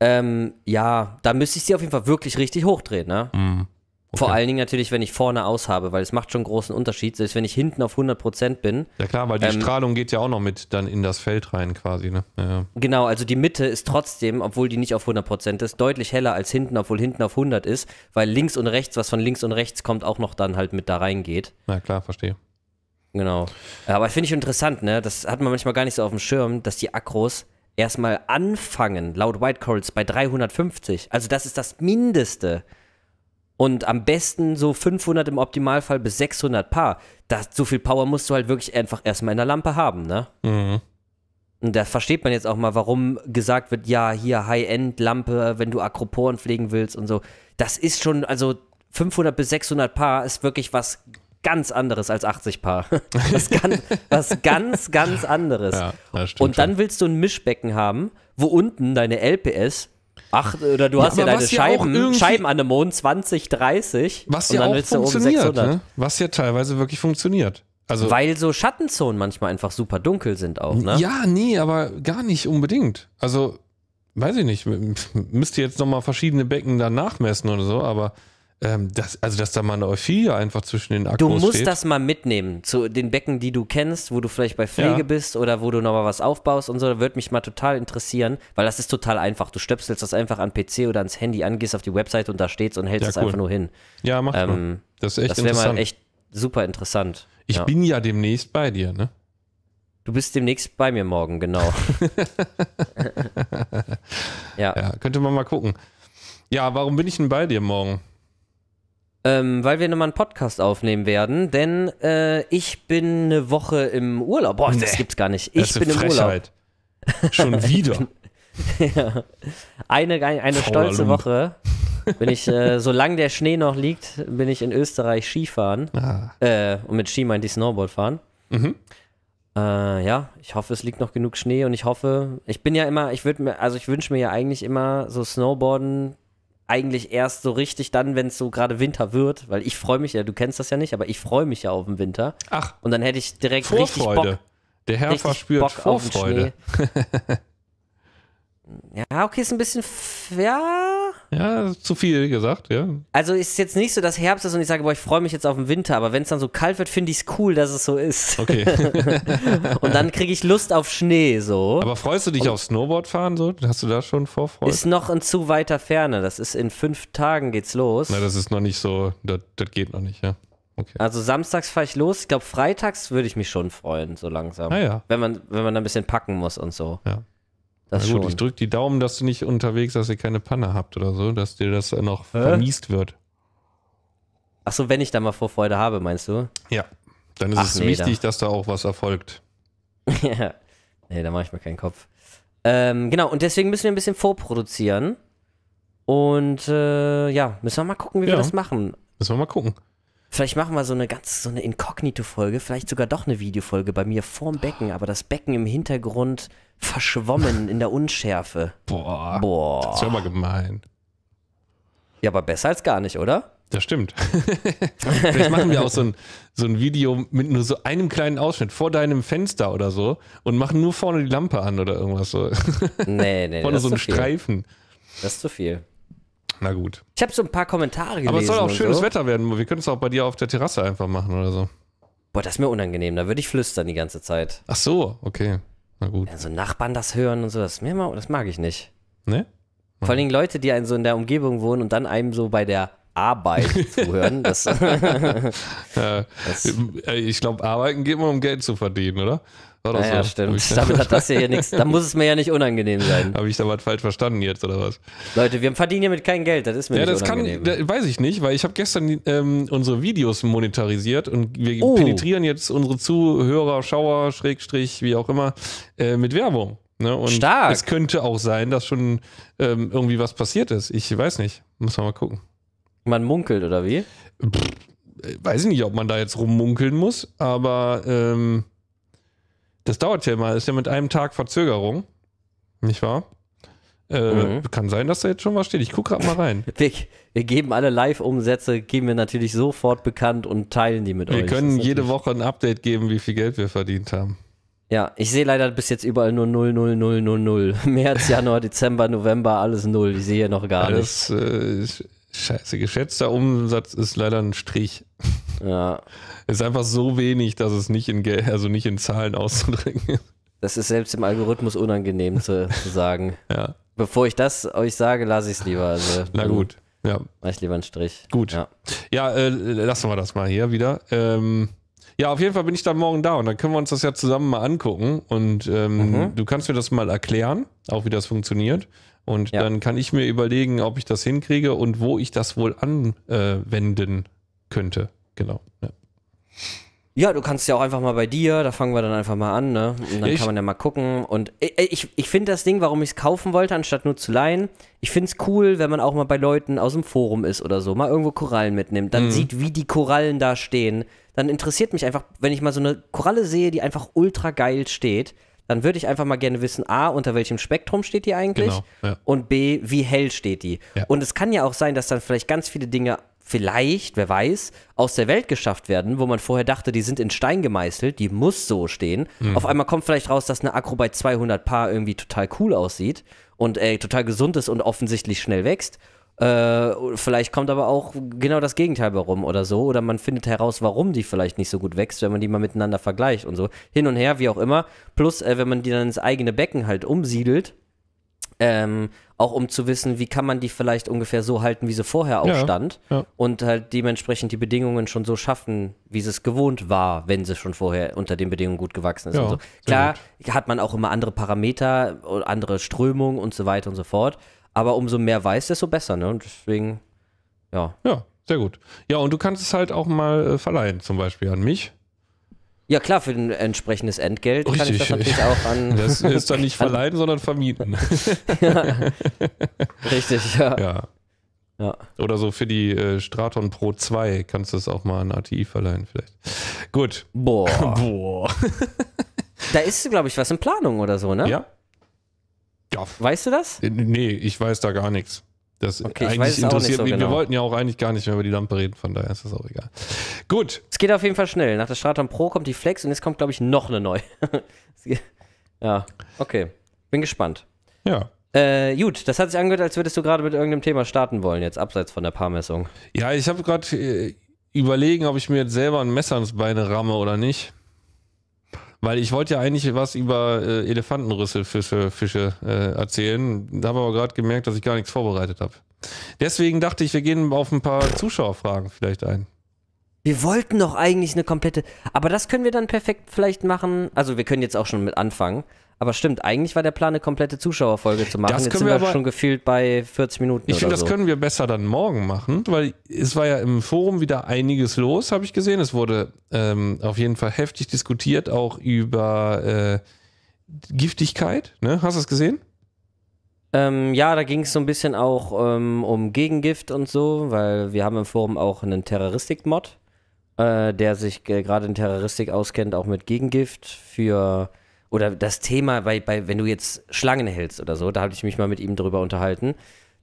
Ähm, ja, da müsste ich sie auf jeden Fall wirklich richtig hochdrehen, ne? Mhm. Okay. Vor allen Dingen natürlich, wenn ich vorne aus habe, weil es macht schon großen Unterschied, selbst wenn ich hinten auf 100% bin. Ja klar, weil die ähm, Strahlung geht ja auch noch mit dann in das Feld rein quasi. Ne? Ja, Genau, also die Mitte ist trotzdem, obwohl die nicht auf 100% ist, deutlich heller als hinten, obwohl hinten auf 100 ist, weil links und rechts, was von links und rechts kommt, auch noch dann halt mit da reingeht. Na klar, verstehe. Genau. Aber finde ich interessant, ne? Das hat man manchmal gar nicht so auf dem Schirm, dass die Akros erstmal anfangen, laut White Corals, bei 350. Also das ist das Mindeste und am besten so 500 im Optimalfall bis 600 Paar. Das, so viel Power musst du halt wirklich einfach erstmal in der Lampe haben, ne? Mhm. Und da versteht man jetzt auch mal, warum gesagt wird, ja, hier High-End-Lampe, wenn du Akroporen pflegen willst und so. Das ist schon, also 500 bis 600 Paar ist wirklich was ganz anderes als 80 Paar. (laughs) was, ganz, was ganz, ganz anderes. Ja, und dann willst du ein Mischbecken haben, wo unten deine LPS Ach, oder du hast ja, deine Scheiben, Scheiben an dem Mond 20, 30. Was ja auch funktioniert, ne? Was ja teilweise wirklich funktioniert. Also, Weil so Schattenzonen manchmal einfach super dunkel sind auch, ne? Ja, nee, aber gar nicht unbedingt. Also, weiß ich nicht, (laughs) müsst ihr jetzt nochmal verschiedene Becken dann nachmessen oder so, aber ähm, das, also dass da mal eine Euphorie einfach zwischen den Akkus Du musst steht. das mal mitnehmen zu den Becken, die du kennst, wo du vielleicht bei Pflege ja. bist oder wo du nochmal was aufbaust und so. würde mich mal total interessieren, weil das ist total einfach. Du stöpselst das einfach an PC oder ans Handy an, gehst auf die Website und da steht's und hältst ja, es cool. einfach nur hin. Ja, mach ähm, Das ist echt das interessant. Das wäre mal echt super interessant. Ich ja. bin ja demnächst bei dir, ne? Du bist demnächst bei mir morgen, genau. (laughs) ja. ja. Könnte man mal gucken. Ja, warum bin ich denn bei dir morgen? ähm, weil wir nochmal einen Podcast aufnehmen werden, denn äh, ich bin eine Woche im Urlaub. Boah, nee, das gibt's gar nicht. Ich bin im Urlaub. Schon wieder. bin, (laughs) ja. Eine, eine, eine stolze Woche bin ich, äh, (laughs) solange der Schnee noch liegt, bin ich in Österreich Skifahren. Ah. Äh, und mit Ski meint ich Snowboard fahren. Mhm. Äh, ja, ich hoffe, es liegt noch genug Schnee und ich hoffe, ich bin ja immer, ich würde mir, also ich wünsche mir ja eigentlich immer so Snowboarden eigentlich erst so richtig dann, wenn es so gerade Winter wird, weil ich freue mich ja, du kennst das ja nicht, aber ich freue mich ja auf den Winter. Ach. Und dann hätte ich direkt Vorfreude. richtig Bock. Der Herr verspürt Bock Vorfreude. (laughs) Ja, okay, ist ein bisschen. Ja. Ja, zu viel gesagt, ja. Also ist jetzt nicht so, dass Herbst ist und ich sage, boah, ich freue mich jetzt auf den Winter, aber wenn es dann so kalt wird, finde ich es cool, dass es so ist. Okay. (laughs) und dann kriege ich Lust auf Schnee so. Aber freust du dich und auf Snowboardfahren so? Hast du da schon Vorfreude? Ist noch in zu weiter Ferne. Das ist in fünf Tagen geht's los. Na, das ist noch nicht so, das, das geht noch nicht, ja. Okay. Also samstags fahre ich los. Ich glaube, freitags würde ich mich schon freuen, so langsam. Ah, ja. Wenn man, wenn man da ein bisschen packen muss und so. Ja. Das Na gut, schon. ich drücke die Daumen, dass du nicht unterwegs, dass ihr keine Panne habt oder so, dass dir das noch Hä? vermiest wird. Achso, wenn ich da mal Vorfreude habe, meinst du? Ja. Dann ist Ach, es nee, wichtig, da. dass da auch was erfolgt. (laughs) ja. Nee, da mache ich mir keinen Kopf. Ähm, genau, und deswegen müssen wir ein bisschen vorproduzieren. Und äh, ja, müssen wir mal gucken, wie ja. wir das machen. Müssen wir mal gucken. Vielleicht machen wir so eine ganz, so eine Inkognito-Folge, vielleicht sogar doch eine Videofolge bei mir vorm Becken, aber das Becken im Hintergrund verschwommen (laughs) in der Unschärfe. Boah. Boah. Das ist ja immer gemein. Ja, aber besser als gar nicht, oder? Das stimmt. (laughs) Vielleicht machen wir auch so ein, so ein Video mit nur so einem kleinen Ausschnitt vor deinem Fenster oder so und machen nur vorne die Lampe an oder irgendwas so. Nee, nee, (laughs) Vorne das so einen Streifen. Das ist zu viel na gut. Ich habe so ein paar Kommentare gelesen. Aber es soll auch schönes so. Wetter werden. Wir können es auch bei dir auf der Terrasse einfach machen oder so. Boah, das ist mir unangenehm. Da würde ich flüstern die ganze Zeit. Ach so, okay. Na gut. Wenn so Nachbarn das hören und so, das, mir mal, das mag ich nicht. Ne? Ja. Vor allem Leute, die einen so in der Umgebung wohnen und dann einem so bei der Arbeit (laughs) zuhören. Das, (laughs) das ich glaube, arbeiten geht man, um Geld zu verdienen, oder? War doch naja, so. stimmt. (laughs) Damit hat das hier nichts. Da muss es mir ja nicht unangenehm sein. Habe ich da was falsch verstanden jetzt, oder was? Leute, wir verdienen hiermit kein Geld, das ist mir ja, nicht das unangenehm. Kann, da, weiß ich nicht, weil ich habe gestern ähm, unsere Videos monetarisiert und wir oh. penetrieren jetzt unsere Zuhörer, Schauer, Schrägstrich, wie auch immer, äh, mit Werbung. Ne? Und Stark. es könnte auch sein, dass schon ähm, irgendwie was passiert ist. Ich weiß nicht. Muss man mal gucken. Man munkelt, oder wie? Pff, äh, weiß ich nicht, ob man da jetzt rummunkeln muss, aber ähm, das dauert ja immer, ist ja mit einem Tag Verzögerung. Nicht wahr? Äh, mhm. Kann sein, dass da jetzt schon was steht. Ich gucke gerade mal rein. (laughs) wir, wir, geben alle Live-Umsätze, geben wir natürlich sofort bekannt und teilen die mit wir euch. Wir können jede Woche ein Update geben, wie viel Geld wir verdient haben. Ja, ich sehe leider bis jetzt überall nur 0, 0, 0, 0, 0. März, Januar, Dezember, November, alles 0. Ich sehe hier noch gar alles, nichts. Äh, scheiße, geschätzter Umsatz ist leider ein Strich. Ja. (laughs) ist einfach so wenig, dass es nicht in, also nicht in Zahlen (laughs) auszudrücken ist. Das ist selbst im Algorithmus unangenehm zu, zu sagen. (laughs) Ja. Bevor ich das euch sage, lasse ich es lieber. Also, (laughs) Na gut. Ja. Mach ich lieber einen Strich. Gut. Ja, ja äh, lassen wir das mal hier wieder. Ähm, ja, auf jeden Fall bin ich dann morgen da und dann können wir uns das ja zusammen mal angucken. Und ähm, mhm. du kannst mir das mal erklären, auch wie das funktioniert. Und ja. dann kann ich mir überlegen, ob ich das hinkriege und wo ich das wohl anwenden könnte. Genau. Ja. Ja, du kannst ja auch einfach mal bei dir, da fangen wir dann einfach mal an, ne? Und dann ich, kann man ja mal gucken. Und ich, ich finde das Ding, warum ich es kaufen wollte, anstatt nur zu leihen, ich finde es cool, wenn man auch mal bei Leuten aus dem Forum ist oder so, mal irgendwo Korallen mitnimmt, dann mhm. sieht, wie die Korallen da stehen. Dann interessiert mich einfach, wenn ich mal so eine Koralle sehe, die einfach ultra geil steht, dann würde ich einfach mal gerne wissen, a, unter welchem Spektrum steht die eigentlich genau, ja. und b, wie hell steht die. Ja. Und es kann ja auch sein, dass dann vielleicht ganz viele Dinge vielleicht, wer weiß, aus der Welt geschafft werden, wo man vorher dachte, die sind in Stein gemeißelt, die muss so stehen. Mhm. Auf einmal kommt vielleicht raus, dass eine Akro bei 200 Paar irgendwie total cool aussieht und äh, total gesund ist und offensichtlich schnell wächst. Äh, vielleicht kommt aber auch genau das Gegenteil warum oder so. Oder man findet heraus, warum die vielleicht nicht so gut wächst, wenn man die mal miteinander vergleicht und so. Hin und her, wie auch immer. Plus, äh, wenn man die dann ins eigene Becken halt umsiedelt, ähm, auch um zu wissen, wie kann man die vielleicht ungefähr so halten, wie sie vorher auch ja, stand. Ja. Und halt dementsprechend die Bedingungen schon so schaffen, wie sie es gewohnt war, wenn sie schon vorher unter den Bedingungen gut gewachsen ist. Ja, so. Klar gut. hat man auch immer andere Parameter, andere Strömungen und so weiter und so fort. Aber umso mehr weiß, desto besser. Ne? Und deswegen, ja. Ja, sehr gut. Ja, und du kannst es halt auch mal äh, verleihen, zum Beispiel an mich. Ja klar, für ein entsprechendes Entgelt Richtig. kann ich das natürlich auch an. (laughs) Das ist dann nicht (laughs) verleihen, sondern vermieten. (laughs) ja. Richtig, ja. ja. Ja. Oder so für die äh, Straton Pro 2 kannst du es auch mal an ATI verleihen, vielleicht. Gut. Boah. Boah. da ist, glaube ich, was in Planung oder so, ne? Ja. ja. Weißt du das? Äh, nee, ich weiß da gar nichts. Das okay, eigentlich interessiert mich. So genau. Wir wollten ja auch eigentlich gar nicht mehr über die Lampe reden, von daher ist das auch egal. Gut. Es geht auf jeden Fall schnell. Nach der Stratum Pro kommt die Flex und jetzt kommt, glaube ich, noch eine neue. (laughs) ja, okay. Bin gespannt. Ja. Äh, gut, das hat sich angehört, als würdest du gerade mit irgendeinem Thema starten wollen, jetzt abseits von der Paarmessung. Ja, ich habe gerade äh, überlegen, ob ich mir jetzt selber ein Messer ins Bein ramme oder nicht. Weil ich wollte ja eigentlich was über äh, Elefantenrüsselfische Fische, äh, erzählen, habe aber gerade gemerkt, dass ich gar nichts vorbereitet habe. Deswegen dachte ich, wir gehen auf ein paar Zuschauerfragen vielleicht ein. Wir wollten doch eigentlich eine komplette, aber das können wir dann perfekt vielleicht machen. Also wir können jetzt auch schon mit anfangen. Aber stimmt, eigentlich war der Plan, eine komplette Zuschauerfolge zu machen. Das Jetzt sind wir, aber, schon gefühlt bei 40 Minuten. Ich finde, das können wir besser dann morgen machen, weil es war ja im Forum wieder einiges los, habe ich gesehen. Es wurde ähm, auf jeden Fall heftig diskutiert, auch über äh, Giftigkeit. Ne? Hast du es gesehen? Ähm, ja, da ging es so ein bisschen auch ähm, um Gegengift und so, weil wir haben im Forum auch einen Terroristik-Mod, äh, der sich äh, gerade in Terroristik auskennt, auch mit Gegengift für oder das Thema, bei, bei, wenn du jetzt Schlangen hältst oder so, da habe ich mich mal mit ihm drüber unterhalten,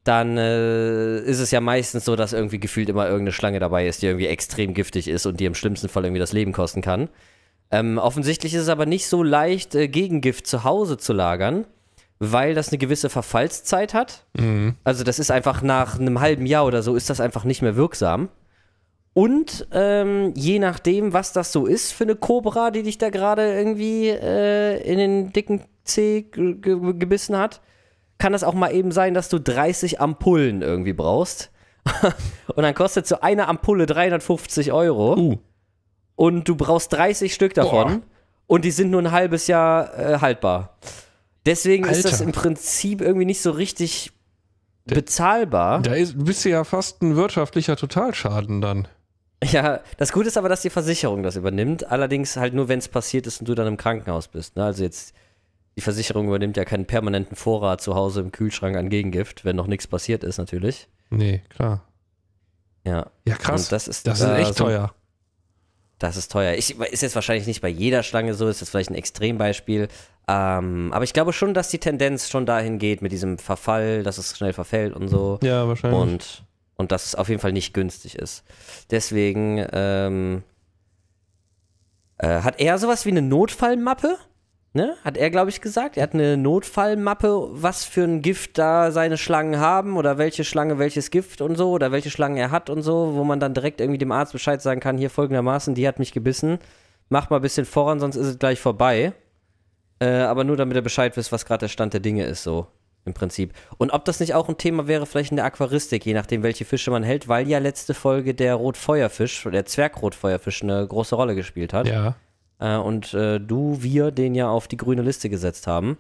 dann äh, ist es ja meistens so, dass irgendwie gefühlt immer irgendeine Schlange dabei ist, die irgendwie extrem giftig ist und die im schlimmsten Fall irgendwie das Leben kosten kann. Ähm, offensichtlich ist es aber nicht so leicht, äh, Gegengift zu Hause zu lagern, weil das eine gewisse Verfallszeit hat. Mhm. Also das ist einfach nach einem halben Jahr oder so, ist das einfach nicht mehr wirksam. Und ähm, je nachdem, was das so ist für eine Cobra, die dich da gerade irgendwie äh, in den dicken Zeh gebissen hat, kann das auch mal eben sein, dass du 30 Ampullen irgendwie brauchst. (laughs) und dann kostet so eine Ampulle 350 Euro. Uh. Und du brauchst 30 Stück davon. Boah. Und die sind nur ein halbes Jahr äh, haltbar. Deswegen Alter. ist das im Prinzip irgendwie nicht so richtig bezahlbar. Da ist, bist du ja fast ein wirtschaftlicher Totalschaden dann. Ja, das Gute ist aber, dass die Versicherung das übernimmt. Allerdings halt nur, wenn es passiert ist und du dann im Krankenhaus bist. Ne? Also jetzt, die Versicherung übernimmt ja keinen permanenten Vorrat zu Hause im Kühlschrank an Gegengift, wenn noch nichts passiert ist, natürlich. Nee, klar. Ja. Ja, krass. Und das ist, das da ist echt so, teuer. Das ist teuer. Ich, ist jetzt wahrscheinlich nicht bei jeder Schlange so, ist jetzt vielleicht ein Extrembeispiel. Ähm, aber ich glaube schon, dass die Tendenz schon dahin geht mit diesem Verfall, dass es schnell verfällt und so. Ja, wahrscheinlich. Und und dass es auf jeden Fall nicht günstig ist. Deswegen ähm, äh, hat er sowas wie eine Notfallmappe, ne? Hat er, glaube ich, gesagt. Er hat eine Notfallmappe, was für ein Gift da seine Schlangen haben oder welche Schlange welches Gift und so oder welche Schlangen er hat und so, wo man dann direkt irgendwie dem Arzt Bescheid sagen kann, hier folgendermaßen, die hat mich gebissen. Mach mal ein bisschen voran, sonst ist es gleich vorbei. Äh, aber nur damit er Bescheid wisst, was gerade der Stand der Dinge ist, so im Prinzip. Und ob das nicht auch ein Thema wäre, vielleicht in der Aquaristik, je nachdem, welche Fische man hält, weil ja letzte Folge der Rotfeuerfisch, der Zwergrotfeuerfisch, eine große Rolle gespielt hat. Ja. Äh, und äh, du, wir den ja auf die grüne Liste gesetzt haben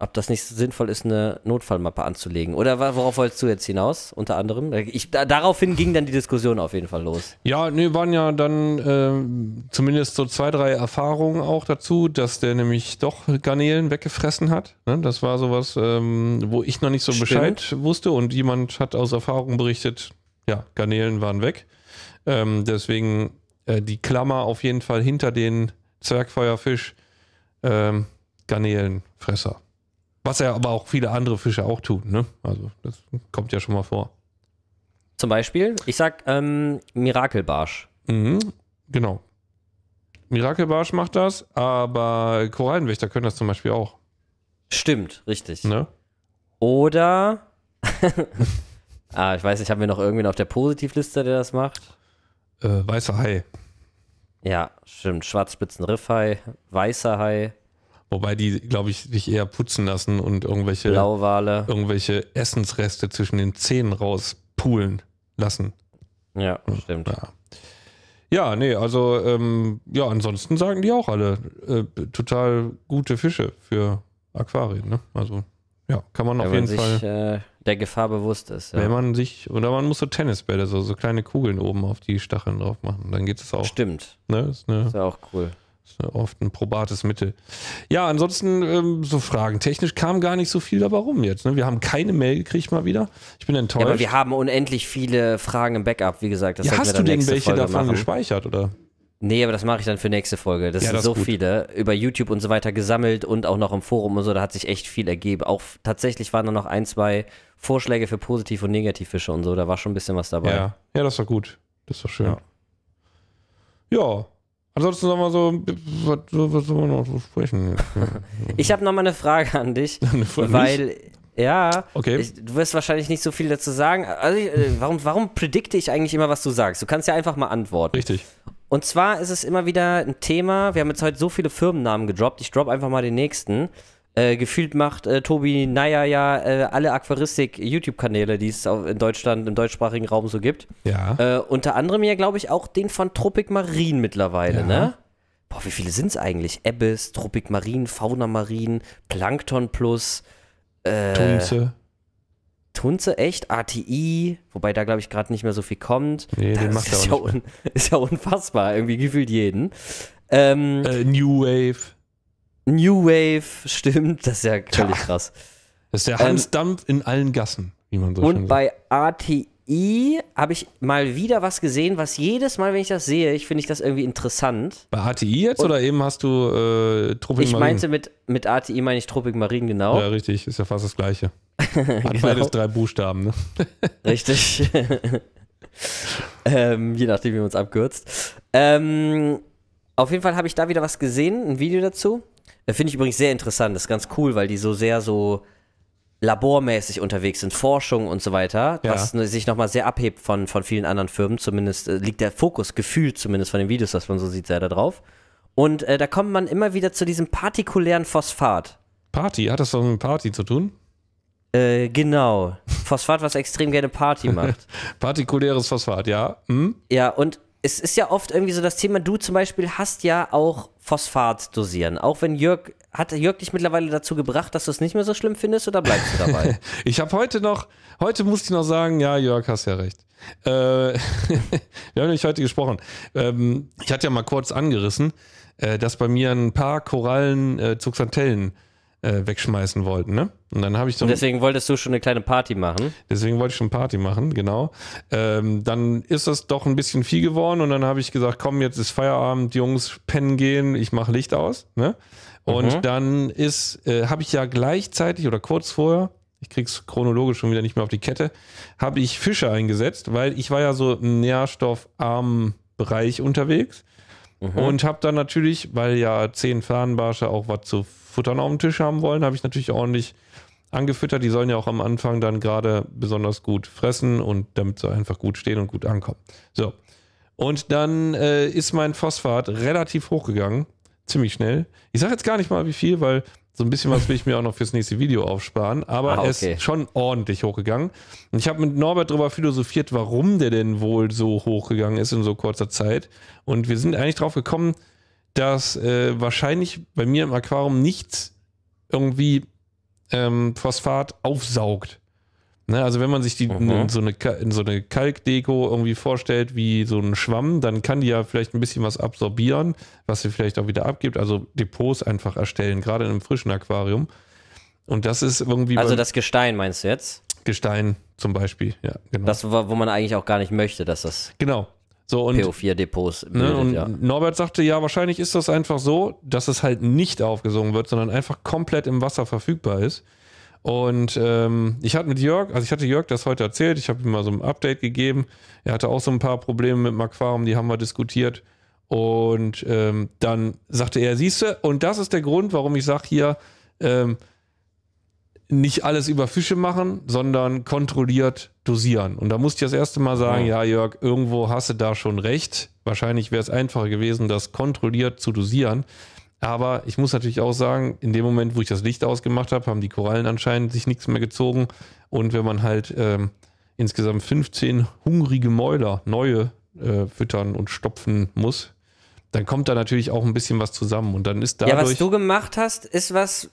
ob das nicht sinnvoll ist, eine Notfallmappe anzulegen. Oder worauf wolltest du jetzt hinaus, unter anderem? Ich, da, daraufhin ging dann die Diskussion auf jeden Fall los. Ja, nee, waren ja dann äh, zumindest so zwei, drei Erfahrungen auch dazu, dass der nämlich doch Garnelen weggefressen hat. Ne? Das war sowas, ähm, wo ich noch nicht so Bescheid wusste und jemand hat aus Erfahrung berichtet, ja, Garnelen waren weg. Ähm, deswegen äh, die Klammer auf jeden Fall hinter den Zwergfeuerfisch ähm, Garnelenfresser. Was ja aber auch viele andere Fische auch tun, ne? Also das kommt ja schon mal vor. Zum Beispiel, ich sag ähm, Mirakelbarsch. Mhm, genau. Mirakelbarsch macht das, aber Korallenwächter können das zum Beispiel auch. Stimmt, richtig. Ne? Oder. (laughs) ah, ich weiß nicht, haben wir noch irgendwen auf der Positivliste, der das macht? Äh, weißer Hai. Ja, stimmt. Schwarzspitzen Riffhai, weißer Hai. Wobei die, glaube ich, sich eher putzen lassen und irgendwelche, Blauwale. irgendwelche Essensreste zwischen den Zähnen rauspulen lassen. Ja, stimmt. Ja. Ja, nee, also ähm, ja, ansonsten sagen die auch alle äh, total gute Fische für Aquarien. Ne? Also ja, kann man ja, auf jeden sich, Fall. Äh, der Gefahr bewusst ist. Ja. Wenn man sich oder man muss so Tennisbälle, so, so kleine Kugeln oben auf die Stacheln drauf machen, dann geht es auch. Stimmt. Ne? Ist, ne, ist ja auch cool oft ein probates Mittel. Ja, ansonsten ähm, so Fragen. Technisch kam gar nicht so viel dabei rum jetzt. Ne? Wir haben keine Mail gekriegt mal wieder. Ich bin enttäuscht. Ja, aber wir haben unendlich viele Fragen im Backup, wie gesagt. Ja, hast du denn welche Folge davon machen. gespeichert, oder? Nee, aber das mache ich dann für nächste Folge. Das ja, sind das so gut. viele über YouTube und so weiter gesammelt und auch noch im Forum und so. Da hat sich echt viel ergeben. Auch tatsächlich waren da noch ein, zwei Vorschläge für Positiv- und Negativfische und so. Da war schon ein bisschen was dabei. Ja, ja das war gut. Das war schön. Ja. ja. Ansonsten nochmal so, was, was sollen wir noch so sprechen? (laughs) ich habe nochmal (laughs) eine Frage an dich. weil, ja, okay. Ich, du wirst wahrscheinlich nicht so viel dazu sagen. Also ich, äh, warum, warum predikte ich eigentlich immer, was du sagst? Du kannst ja einfach mal antworten. Richtig. Und zwar ist es immer wieder ein Thema, wir haben jetzt heute so viele Firmennamen gedroppt, ich droppe einfach mal den nächsten. Äh, gefühlt macht äh, Tobi Naya ja äh, alle Aquaristik-YouTube-Kanäle, die es in Deutschland, im deutschsprachigen Raum so gibt. Ja. Äh, unter anderem ja, glaube ich, auch den von Tropic Marine mittlerweile, ja. ne? Boah, wie viele sind es eigentlich? Abyss, Tropic Marine, Fauna Marine, Plankton Plus, äh, Tunze. Tunze, echt? ATI, wobei da glaube ich gerade nicht mehr so viel kommt. Nee, das den macht ist, er auch ist, ja un, (laughs) ist ja unfassbar, irgendwie gefühlt jeden. Ähm, äh, New Wave. New Wave, (laughs) stimmt, das ist ja völlig Tja, krass. Das ist der ähm, Hans Dampf in allen Gassen, wie man so Und sagt. bei ATI habe ich mal wieder was gesehen, was jedes Mal, wenn ich das sehe, ich finde ich das irgendwie interessant. Bei ATI jetzt und oder eben hast du äh, Tropic Ich meinte mit, mit ATI meine ich Tropic Marine, genau. Ja, richtig, ist ja fast das Gleiche. (laughs) Hat genau. beides drei Buchstaben, ne? (laughs) richtig. ähm, je nachdem, wie man es abkürzt. Ähm, auf jeden Fall habe ich da wieder was gesehen, ein Video dazu. Äh, finde ich übrigens sehr interessant, das ist ganz cool, weil die so sehr so labormäßig unterwegs sind, Forschung und so weiter, ja. was sich nochmal sehr abhebt von, von vielen anderen Firmen. Zumindest äh, liegt der Fokus, gefühlt zumindest von den Videos, was man so sieht, sehr da drauf. Und äh, da kommt man immer wieder zu diesem partikulären Phosphat. Party? Hat das was mit Party zu tun? Äh, genau. Phosphat, was extrem gerne Party (laughs) macht. partikuläres Phosphat, ja. Hm? Ja, und es ist ja oft irgendwie so das Thema, du zum Beispiel hast ja auch Phosphat dosieren. Auch wenn Jörg, hat Jörg dich mittlerweile dazu gebracht, dass du es nicht mehr so schlimm findest oder bleibst du dabei? (laughs) ich habe heute noch, heute musste ich noch sagen, ja, Jörg, hast ja recht. Äh, (laughs) wir haben nämlich heute gesprochen. Ähm, ich hatte ja mal kurz angerissen, äh, dass bei mir ein paar Korallen äh, Zuxantellen äh, wegschmeißen wollten, ne? Und dann habe ich so. Und deswegen wolltest du schon eine kleine Party machen. Deswegen wollte ich schon Party machen, genau. Ähm, dann ist das doch ein bisschen viel geworden und dann habe ich gesagt, komm, jetzt ist Feierabend, Jungs, pennen gehen, ich mache Licht aus, ne? Und mhm. dann ist, äh, habe ich ja gleichzeitig oder kurz vorher, ich krieg's chronologisch schon wieder nicht mehr auf die Kette, habe ich Fische eingesetzt, weil ich war ja so im nährstoffarmen Bereich unterwegs. Mhm. Und habe dann natürlich, weil ja zehn Fahnenbarsche auch was zu Futter noch auf dem Tisch haben wollen, habe ich natürlich ordentlich angefüttert. Die sollen ja auch am Anfang dann gerade besonders gut fressen und damit sie einfach gut stehen und gut ankommen. So. Und dann äh, ist mein Phosphat relativ hochgegangen, ziemlich schnell. Ich sage jetzt gar nicht mal wie viel, weil so ein bisschen was will ich mir auch noch fürs nächste Video aufsparen, aber ah, okay. es ist schon ordentlich hochgegangen. Und ich habe mit Norbert darüber philosophiert, warum der denn wohl so hochgegangen ist in so kurzer Zeit. Und wir sind eigentlich drauf gekommen, dass äh, wahrscheinlich bei mir im Aquarium nichts irgendwie ähm, Phosphat aufsaugt. Ne, also wenn man sich die in ne, so, eine, in so eine Kalkdeko irgendwie vorstellt wie so ein Schwamm, dann kann die ja vielleicht ein bisschen was absorbieren, was sie vielleicht auch wieder abgibt. Also Depots einfach erstellen, gerade in einem frischen Aquarium. Und das ist irgendwie. Also das Gestein meinst du jetzt? Gestein zum Beispiel, ja. Genau. Das, wo man eigentlich auch gar nicht möchte, dass das. Genau, so, und, PO4-Depots. Ne, und ja. Norbert sagte, ja, wahrscheinlich ist das einfach so, dass es halt nicht aufgesungen wird, sondern einfach komplett im Wasser verfügbar ist. Und ähm, ich hatte mit Jörg, also ich hatte Jörg das heute erzählt, ich habe ihm mal so ein Update gegeben. Er hatte auch so ein paar Probleme mit dem Aquarium, die haben wir diskutiert. Und ähm, dann sagte er, siehst du, und das ist der Grund, warum ich sage hier, ähm, nicht alles über Fische machen, sondern kontrolliert dosieren. Und da musste ich das erste Mal sagen, ja, ja Jörg, irgendwo hast du da schon recht. Wahrscheinlich wäre es einfacher gewesen, das kontrolliert zu dosieren. Aber ich muss natürlich auch sagen, in dem Moment, wo ich das Licht ausgemacht habe, haben die Korallen anscheinend sich nichts mehr gezogen. Und wenn man halt ähm, insgesamt 15 hungrige Mäuler neue äh, füttern und stopfen muss, dann kommt da natürlich auch ein bisschen was zusammen. Und dann ist dadurch. Ja, was du gemacht hast, ist was,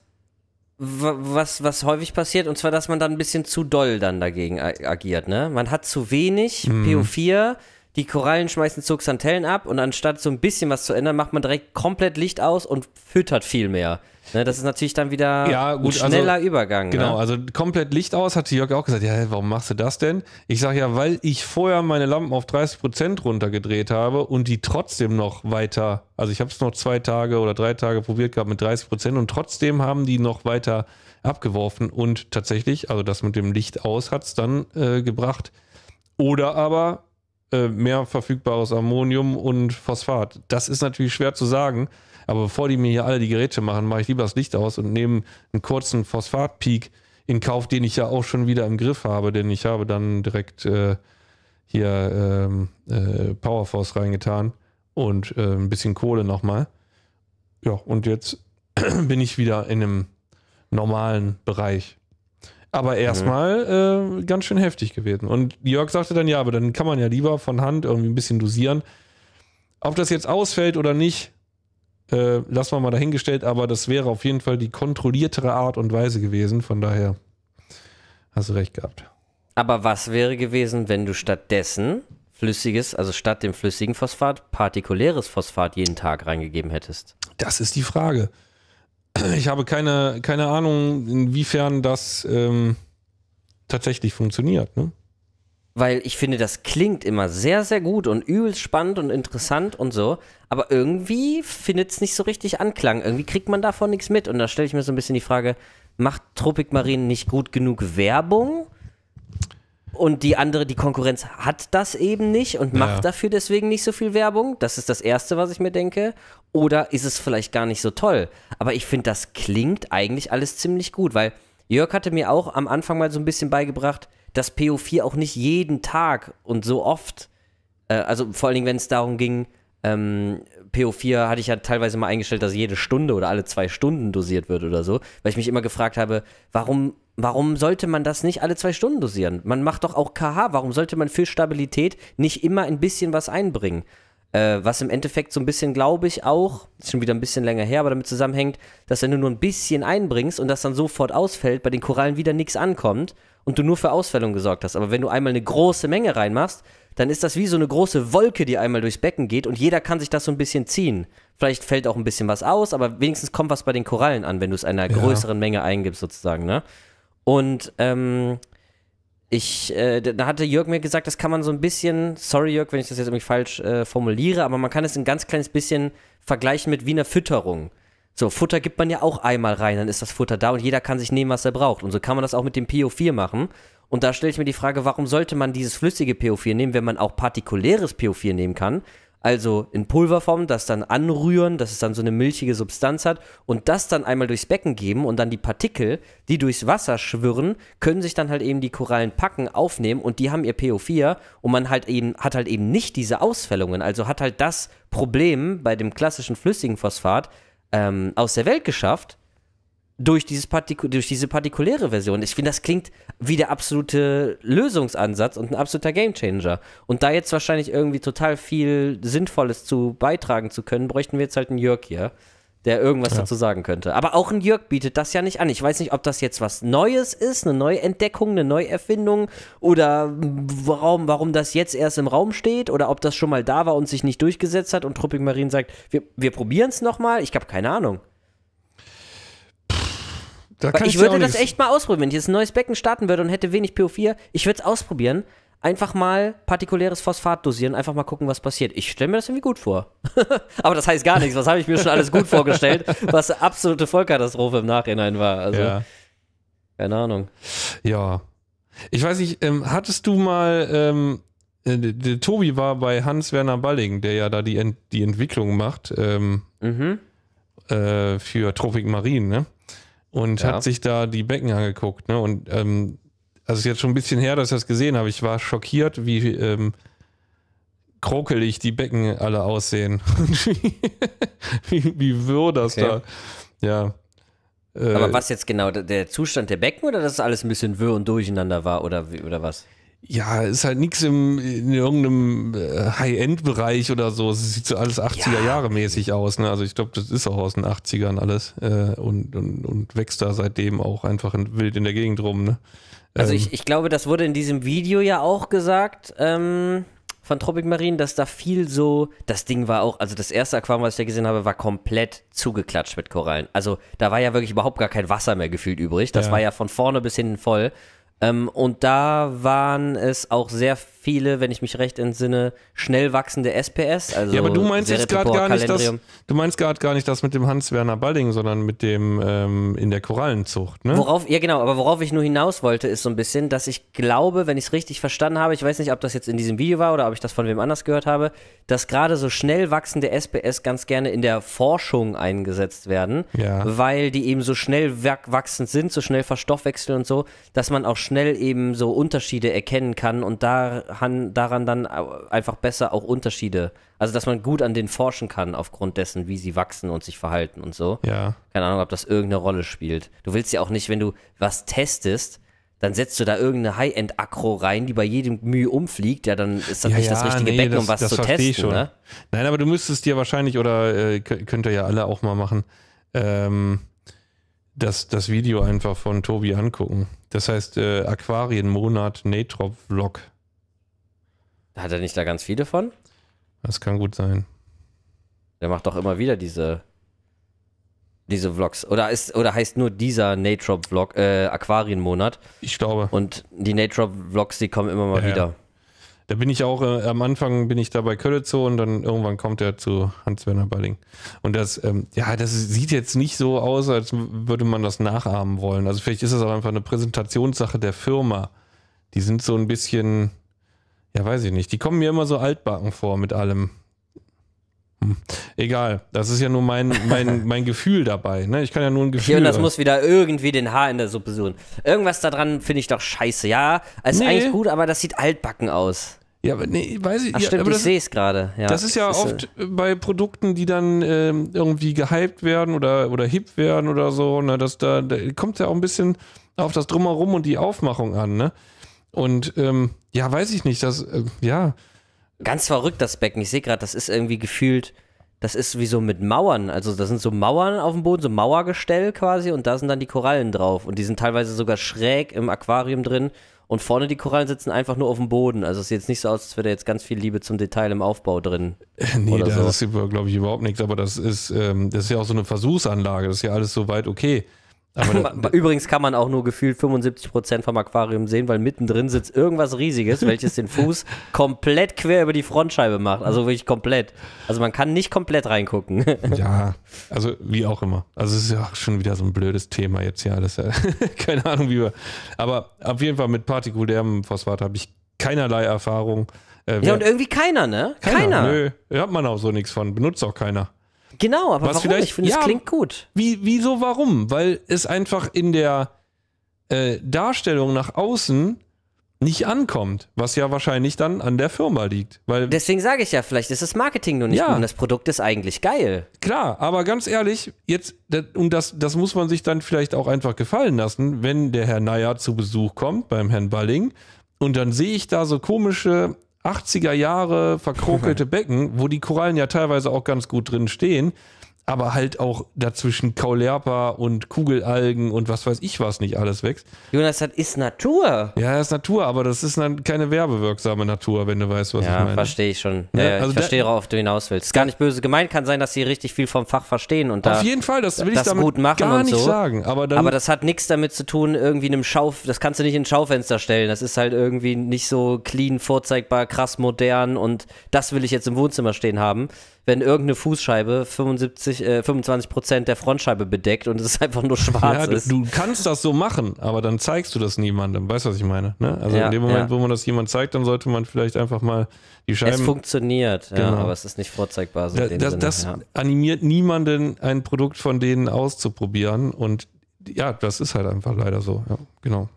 was, was häufig passiert, und zwar, dass man dann ein bisschen zu doll dann dagegen agiert. Ne? Man hat zu wenig mhm. PO4, die Korallen schmeißen Zuxantellen ab und anstatt so ein bisschen was zu ändern, macht man direkt komplett Licht aus und füttert viel mehr. Ne, das ist natürlich dann wieder ja, gut, ein also schneller also, Übergang. Genau, ne? also komplett Licht aus, hat Jörg auch gesagt, ja, warum machst du das denn? Ich sage ja, weil ich vorher meine Lampen auf 30% Prozent runtergedreht habe und die trotzdem noch weiter, also ich habe es noch zwei Tage oder drei Tage probiert gehabt mit 30% Prozent und trotzdem haben die noch weiter abgeworfen und tatsächlich, also das mit dem Licht aus hat es dann äh, gebracht. Oder aber äh, mehr verfügbares Ammonium und Phosphat. Das ist natürlich schwer zu sagen. Aber bevor die mir hier alle die Geräte machen, mache ich lieber das Licht aus und nehme einen kurzen Phosphatpeak in Kauf, den ich ja auch schon wieder im Griff habe, denn ich habe dann direkt äh, hier ähm, äh, Powerforce reingetan und äh, ein bisschen Kohle nochmal. Ja, und jetzt (clears throat) bin ich wieder in einem normalen Bereich. Aber mhm. erstmal mhm. äh, ganz schön heftig gewesen. Und Jörg sagte dann, ja, aber dann kann man ja lieber von Hand irgendwie ein bisschen dosieren. Ob das jetzt ausfällt oder nicht, äh, lassen wir mal dahingestellt, aber das wäre auf jeden Fall die kontrolliertere Art und Weise gewesen. Von daher hast du recht gehabt. Aber was wäre gewesen, wenn du stattdessen flüssiges, also statt dem flüssigen Phosphat, partikuläres Phosphat jeden Tag reingegeben hättest? Das ist die Frage. Ich habe keine, keine Ahnung, inwiefern das ähm, tatsächlich funktioniert. Ne? weil ich finde, das klingt immer sehr, sehr gut und übelst spannend und interessant und so. Aber irgendwie findet es nicht so richtig Anklang. Irgendwie kriegt man davon nichts mit. Und da stelle ich mir so ein bisschen die Frage, macht Tropic Marine nicht gut genug Werbung? Und die andere, die Konkurrenz hat das eben nicht und macht ja. dafür deswegen nicht so viel Werbung. Das ist das Erste, was ich mir denke. Oder ist es vielleicht gar nicht so toll? Aber ich finde, das klingt eigentlich alles ziemlich gut, weil Jörg hatte mir auch am Anfang mal so ein bisschen beigebracht, dass PO4 auch nicht jeden Tag und so oft, äh, also vor allen Dingen, wenn es darum ging, ähm, PO4 hatte ich ja teilweise mal eingestellt, dass jede Stunde oder alle zwei Stunden dosiert wird oder so, weil ich mich immer gefragt habe, warum, warum sollte man das nicht alle zwei Stunden dosieren? Man macht doch auch KH, warum sollte man für Stabilität nicht immer ein bisschen was einbringen? Äh, was im Endeffekt so ein bisschen, glaube ich, auch, ist schon wieder ein bisschen länger her, aber damit zusammenhängt, dass wenn du nur ein bisschen einbringst und das dann sofort ausfällt, bei den Korallen wieder nichts ankommt und du nur für Ausfällung gesorgt hast. Aber wenn du einmal eine große Menge reinmachst, dann ist das wie so eine große Wolke, die einmal durchs Becken geht und jeder kann sich das so ein bisschen ziehen. Vielleicht fällt auch ein bisschen was aus, aber wenigstens kommt was bei den Korallen an, wenn du es einer größeren Menge eingibst sozusagen. Ne? Und ähm, ich, äh, da hatte Jörg mir gesagt, das kann man so ein bisschen, sorry Jörg, wenn ich das jetzt irgendwie falsch äh, formuliere, aber man kann es ein ganz kleines bisschen vergleichen mit Wiener Fütterung. So, Futter gibt man ja auch einmal rein, dann ist das Futter da und jeder kann sich nehmen, was er braucht. Und so kann man das auch mit dem PO4 machen. Und da stelle ich mir die Frage, warum sollte man dieses flüssige PO4 nehmen, wenn man auch partikuläres PO4 nehmen kann? Also in Pulverform, das dann anrühren, dass es dann so eine milchige Substanz hat und das dann einmal durchs Becken geben und dann die Partikel, die durchs Wasser schwirren, können sich dann halt eben die Korallen packen, aufnehmen und die haben ihr PO4 und man halt eben, hat halt eben nicht diese Ausfällungen. Also hat halt das Problem bei dem klassischen flüssigen Phosphat, ähm, aus der Welt geschafft durch, dieses durch diese partikuläre Version. Ich finde, das klingt wie der absolute Lösungsansatz und ein absoluter Gamechanger. Und da jetzt wahrscheinlich irgendwie total viel Sinnvolles zu beitragen zu können, bräuchten wir jetzt halt einen Jörg hier der irgendwas ja. dazu sagen könnte. Aber auch ein Jörg bietet das ja nicht an. Ich weiß nicht, ob das jetzt was Neues ist, eine Neuentdeckung, eine Neuerfindung oder warum, warum das jetzt erst im Raum steht oder ob das schon mal da war und sich nicht durchgesetzt hat und Truppig Marien sagt, wir, wir probieren es nochmal. Ich habe keine Ahnung. Da ich, ich, würde das echt mal ausprobieren. Wenn ich jetzt ein neues Becken starten würde und hätte wenig PO4, ich würde es ausprobieren einfach mal partikuläres Phosphat dosieren, einfach mal gucken, was passiert. Ich stelle mir das irgendwie gut vor. (laughs) Aber das heißt gar nichts. Was habe ich mir schon alles gut vorgestellt, was absolute Vollkatastrophe im Nachhinein war. Also, ja. keine Ahnung. Ja. Ich weiß nicht, ähm, hattest du mal, ähm, äh, Tobi war bei Hans-Werner Balling, der ja da die, Ent die Entwicklung macht ähm, mhm. äh, für Tropik Marien, ne? Und ja. hat sich da die Becken angeguckt, ne? Und ähm, also es ist jetzt schon ein bisschen her, dass ich das gesehen habe. Ich war schockiert, wie ähm, krokelig die Becken alle aussehen. (laughs) wie, wie wirr das okay. da. Ja. Äh, Aber was jetzt genau? Der Zustand der Becken oder dass alles ein bisschen wirr und durcheinander war oder, oder was? Ja, ist halt nichts in irgendeinem äh, High-End-Bereich oder so. Es sieht so alles 80er-Jahre-mäßig aus. Ne? Also ich glaube, das ist auch aus den 80ern alles äh, und, und, und wächst da seitdem auch einfach wild in der Gegend rum. Ne? Also ähm. ich, ich glaube, das wurde in diesem Video ja auch gesagt ähm, von Tropic Marine, dass da viel so, das Ding war auch, also das erste Aquarium, was ich da gesehen habe, war komplett zugeklatscht mit Korallen. Also da war ja wirklich überhaupt gar kein Wasser mehr gefühlt übrig. Das ja. war ja von vorne bis hinten voll. Ähm, und da waren es auch sehr viele, wenn ich mich recht entsinne, schnell wachsende SPS. Also ja, aber du meinst jetzt gerade gar nicht das, du meinst gerade gar nicht das mit dem Hans-Werner Balling, sondern mit dem ähm, in der Korallenzucht, ne? Worauf, ja genau, aber worauf ich nur hinaus wollte, ist so ein bisschen, dass ich glaube, wenn ich es richtig verstanden habe, ich weiß nicht, ob das jetzt in diesem Video war oder ob ich das von wem anders gehört habe, dass gerade so schnell wachsende SPS ganz gerne in der Forschung eingesetzt werden, ja. weil die eben so schnell wachsend sind, so schnell verstoffwechseln und so, dass man auch schnell eben so Unterschiede erkennen kann und da han, daran dann einfach besser auch Unterschiede, also dass man gut an denen forschen kann aufgrund dessen, wie sie wachsen und sich verhalten und so. Ja. Keine Ahnung, ob das irgendeine Rolle spielt. Du willst ja auch nicht, wenn du was testest, dann setzt du da irgendeine High-End-Akro rein, die bei jedem Mühe umfliegt, ja, dann ist das ja, nicht ja, das richtige nee, Becken, um was zu testen. Ne? Nein, aber du müsstest dir wahrscheinlich, oder äh, könnt ihr ja alle auch mal machen, ähm, das, das Video einfach von Tobi angucken. Das heißt äh, Aquarienmonat Natrop Vlog. Hat er nicht da ganz viele von? Das kann gut sein. Der macht doch immer wieder diese, diese Vlogs. Oder, ist, oder heißt nur dieser Natrop-Vlog, äh, Aquarienmonat? Ich glaube. Und die Natrop-Vlogs, die kommen immer mal ja, wieder. Ja. Da bin ich auch, äh, am Anfang bin ich da bei Kölitzo und dann irgendwann kommt er zu Hans-Werner Balling. Und das, ähm, ja, das sieht jetzt nicht so aus, als würde man das nachahmen wollen. Also vielleicht ist es auch einfach eine Präsentationssache der Firma. Die sind so ein bisschen, ja, weiß ich nicht. Die kommen mir immer so altbacken vor mit allem. Hm. Egal, das ist ja nur mein, mein, (laughs) mein Gefühl dabei. Ne? Ich kann ja nur ein Gefühl. Ja, und das muss wieder irgendwie den Haar in der Suppe suchen. Irgendwas daran finde ich doch scheiße. Ja, es ist nee. eigentlich gut, aber das sieht altbacken aus. Ja, aber nee, weiß ich. nicht. ja, stimmt, ich sehe es gerade. Ja, das ist ja ist oft so. Äh, bei Produkten, die dann ähm, irgendwie gehypt werden oder, oder hip werden oder so. Ne, dass da, da kommt ja auch ein bisschen auf das Drumherum und die Aufmachung an. Ne? Und ähm, ja, weiß ich nicht, das, äh, ja. Ganz verrückt das Becken. Ich sehe gerade, das ist irgendwie gefühlt, das ist wie so mit Mauern. Also da sind so Mauern auf dem Boden, so Mauergestell quasi und da sind dann die Korallen drauf. Und die sind teilweise sogar schräg im Aquarium drin. Und vorne die Korallen sitzen einfach nur auf dem Boden. Also es sieht jetzt nicht so aus, als wäre da jetzt ganz viel Liebe zum Detail im Aufbau drin. (laughs) nee, das so. ist, glaube ich, überhaupt nichts. Aber das ist, ähm, das ist ja auch so eine Versuchsanlage. Das ist ja alles soweit okay. (laughs) Übrigens kann man auch nur gefühlt 75% vom Aquarium sehen, weil mittendrin sitzt irgendwas Riesiges, welches den Fuß (laughs) komplett quer über die Frontscheibe macht. Also wirklich komplett. Also man kann nicht komplett reingucken. (laughs) Ja, also wie auch immer. Also es ist ja auch schon wieder so ein blödes Thema jetzt hier alles. Keine Ahnung, wie wir. Aber auf jeden Fall mit partikulärem Phosphat habe ich keinerlei Erfahrung. Äh, ja, und irgendwie keiner, ne? Keiner. keiner. Nö, hat man auch so nichts von. Benutzt auch keiner. Genau, aber was warum? Vielleicht, ich finde, ja, es klingt gut. Wie, wieso, warum? Weil es einfach in der äh, Darstellung nach außen nicht ankommt, was ja wahrscheinlich dann an der Firma liegt. Weil Deswegen sage ich ja, vielleicht ist das Marketing nur nicht ja. gut und das Produkt ist eigentlich geil. Klar, aber ganz ehrlich, jetzt, und das, das muss man sich dann vielleicht auch einfach gefallen lassen, wenn der Herr Nayer zu Besuch kommt beim Herrn Balling und dann sehe ich da so komische 80er Jahre verkrokelte (laughs) Becken, wo die Korallen ja teilweise auch ganz gut drin stehen, aber halt auch dazwischen Kaulerpa und Kugelalgen und was weiß ich was nicht alles wächst. Jonas, das ist Natur. Ja, das ist Natur, aber das ist keine werbewirksame Natur, wenn du weißt, was ja, ich meine. Ja, verstehe ich schon. Ja, also ich verstehe, worauf du hinaus willst. Ist gar nicht böse gemeint, kann sein, dass sie richtig viel vom Fach verstehen und da Auf jeden Fall, das will das ich damit gut machen gar nicht so. sagen. Aber, aber das hat nichts damit zu tun, irgendwie einem Schauf, das kannst du nicht in ein Schaufenster stellen. Das ist halt irgendwie nicht so clean, vorzeigbar, krass modern und das will ich jetzt im Wohnzimmer stehen haben wenn irgendeine Fußscheibe 75, äh, 25 Prozent der Frontscheibe bedeckt und es ist (laughs) einfach nur schwarz ja, ist. Du, kannst das so machen, aber dann zeigst du das niemandem. Weißt du, was ich meine? Ne? Also ja, in dem Moment, ja. wo man das jemand zeigt, dann sollte man vielleicht einfach mal die Scheibe. Es funktioniert, genau. ja, aber es ist nicht vorzeigbar. So da, das, Sinne, das animiert niemanden, ein Produkt von denen auszuprobieren und ja, das ist halt einfach leider so. Ja, genau.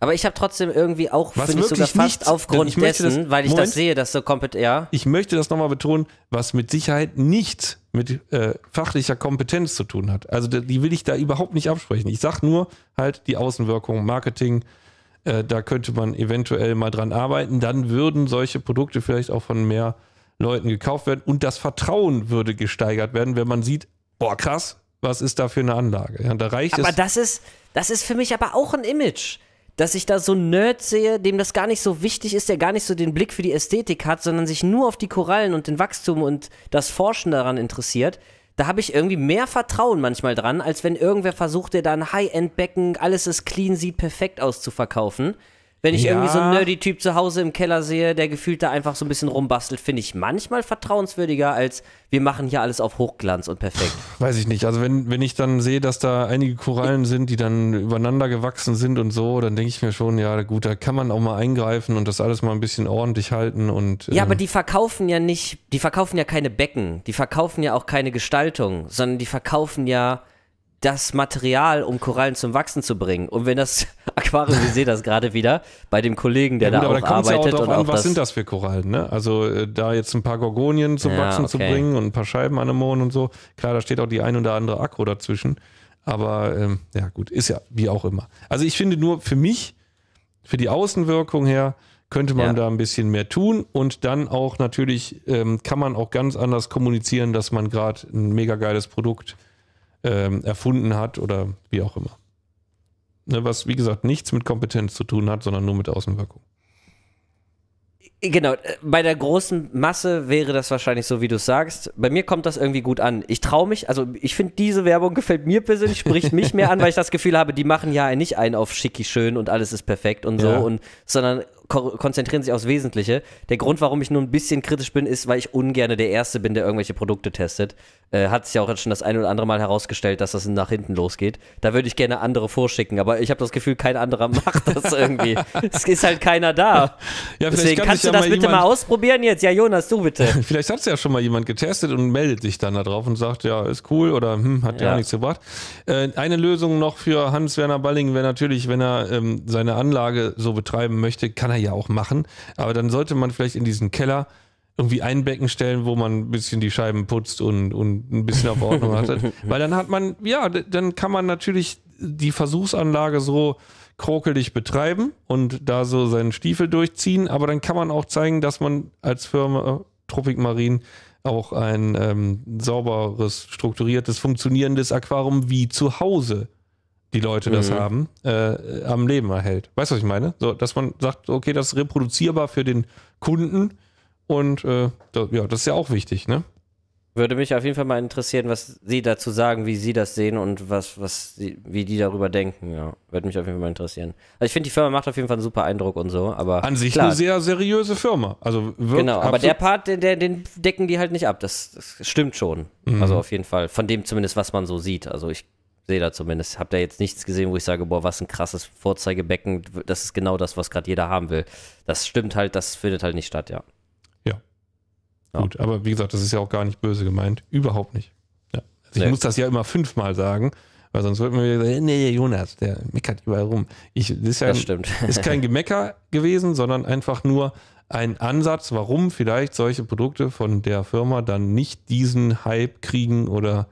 Aber ich habe trotzdem irgendwie auch, finde ich sogar fast nicht, aufgrund dessen, das, weil ich Moment, das sehe, dass so kompetent, ja. Ich möchte das nochmal betonen, was mit Sicherheit nichts mit äh, fachlicher Kompetenz zu tun hat. Also die will ich da überhaupt nicht absprechen. Ich sage nur halt die Außenwirkung, Marketing, äh, da könnte man eventuell mal dran arbeiten. Dann würden solche Produkte vielleicht auch von mehr Leuten gekauft werden und das Vertrauen würde gesteigert werden, wenn man sieht, boah krass, was ist da für eine Anlage. Ja, da reicht aber es. das ist, das ist für mich aber auch ein Image dass ich da so einen Nerd sehe, dem das gar nicht so wichtig ist, der gar nicht so den Blick für die Ästhetik hat, sondern sich nur auf die Korallen und den Wachstum und das Forschen daran interessiert. Da habe ich irgendwie mehr Vertrauen manchmal dran, als wenn irgendwer versucht, der da ein High-End-Becken, alles ist clean, sieht perfekt aus, zu verkaufen. Wenn ich ja. irgendwie so einen Nerdy-Typ zu Hause im Keller sehe, der gefühlt da einfach so ein bisschen rumbastelt, finde ich manchmal vertrauenswürdiger als wir machen hier alles auf Hochglanz und perfekt. (laughs) Weiß ich nicht. Also wenn, wenn ich dann sehe, dass da einige Korallen sind, die dann übereinander gewachsen sind und so, dann denke ich mir schon, ja gut, da kann man auch mal eingreifen und das alles mal ein bisschen ordentlich halten und. ja, ähm, aber die verkaufen ja nicht, die verkaufen ja keine Becken, die verkaufen ja auch keine Gestaltung, sondern die verkaufen ja das Material, um Korallen zum Wachsen zu bringen. Und wenn das (laughs) Aquarium, ich sehe das gerade wieder, bei dem Kollegen, der ja, gut, da auch arbeitet. Ja auch und an, auch was sind das für Korallen? Ne? Also äh, da jetzt ein paar Gorgonien zum ja, Wachsen okay. zu bringen und ein paar Scheibenanemonen und so. Klar, da steht auch die ein oder andere Akro dazwischen. Aber ähm, ja gut, ist ja wie auch immer. Also ich finde nur für mich, für die Außenwirkung her, könnte man ja. da ein bisschen mehr tun. Und dann auch natürlich ähm, kann man auch ganz anders kommunizieren, dass man gerade ein mega geiles Produkt ähm, erfunden hat oder wie auch immer. Ne, was, wie gesagt, nichts mit Kompetenz zu tun hat, sondern nur mit Außenwirkung. Äh, genau, äh, bei der großen Masse wäre das wahrscheinlich so, wie du es sagst. Bei mir kommt das irgendwie gut an. Ich traue mich, also ich finde, diese Werbung gefällt mir persönlich, spricht mich mehr an, weil ich das Gefühl habe, die machen ja nicht einen auf schicki schön und alles ist perfekt und so, ja. und, sondern konzentrieren sich aufs Wesentliche. Der Grund, warum ich nur ein bisschen kritisch bin, ist, weil ich ungern der Erste bin, der irgendwelche Produkte testet. Äh, hat sich auch schon das ein oder andere Mal herausgestellt, dass das nach hinten losgeht. Da würde ich gerne andere vorschicken, aber ich habe das Gefühl, kein anderer (laughs) macht das irgendwie. es ist halt keiner da. Ja, Deswegen kannst du ja das mal bitte mal ausprobieren jetzt. Ja, Jonas, du bitte. (laughs) vielleicht hat es ja schon mal jemand getestet und meldet sich dann da drauf und sagt, ja, ist cool oder hm, hat ja, ja nichts gebracht. Äh, eine Lösung noch für Hans-Werner Balling wäre natürlich, wenn er ähm, seine Anlage so betreiben möchte, kann er Männer ja auch machen. Aber dann sollte man vielleicht in diesen Keller irgendwie ein Becken stellen, wo man ein bisschen die Scheiben putzt und, und ein bisschen auf Ordnung hat. (laughs) Weil dann hat man, ja, dann kann man natürlich die Versuchsanlage so krokelig betreiben und da so seinen Stiefel durchziehen. Aber dann kann man auch zeigen, dass man als Firma äh, Tropic Marine auch ein ähm, sauberes, strukturiertes, funktionierendes Aquarium wie zu Hause die Leute das mhm. haben, äh, am Leben erhält. Weißt du, was ich meine? So, dass man sagt, okay, das ist reproduzierbar für den Kunden und äh, da, ja, das ist ja auch wichtig, ne? Würde mich auf jeden Fall mal interessieren, was Sie dazu sagen, wie Sie das sehen und was, was Sie, wie die darüber denken. Ja, würde mich auf jeden Fall mal interessieren. Also ich finde, die Firma macht auf jeden Fall einen super Eindruck und so. Aber an sich klar, eine sehr seriöse Firma. Also genau. Aber der Part, den, den decken die halt nicht ab. Das, das stimmt schon. Mhm. Also auf jeden Fall von dem zumindest, was man so sieht. Also ich sehe da zumindest, habe da jetzt nichts gesehen, wo ich sage, boah, was ein krasses Vorzeigebecken. Das ist genau das, was gerade jeder haben will. Das stimmt halt, das findet halt nicht statt, ja. ja. Ja. Gut, aber wie gesagt, das ist ja auch gar nicht böse gemeint. Überhaupt nicht. Ja. Also nee. Ich muss das ja immer fünfmal sagen. Weil sonst würden wir sagen, nee, Jonas, der meckert überall rum. Ich, das ist ja das ein, (laughs) ist kein Gemecker gewesen, sondern einfach nur ein Ansatz, warum vielleicht solche Produkte von der Firma dann nicht diesen Hype kriegen oder,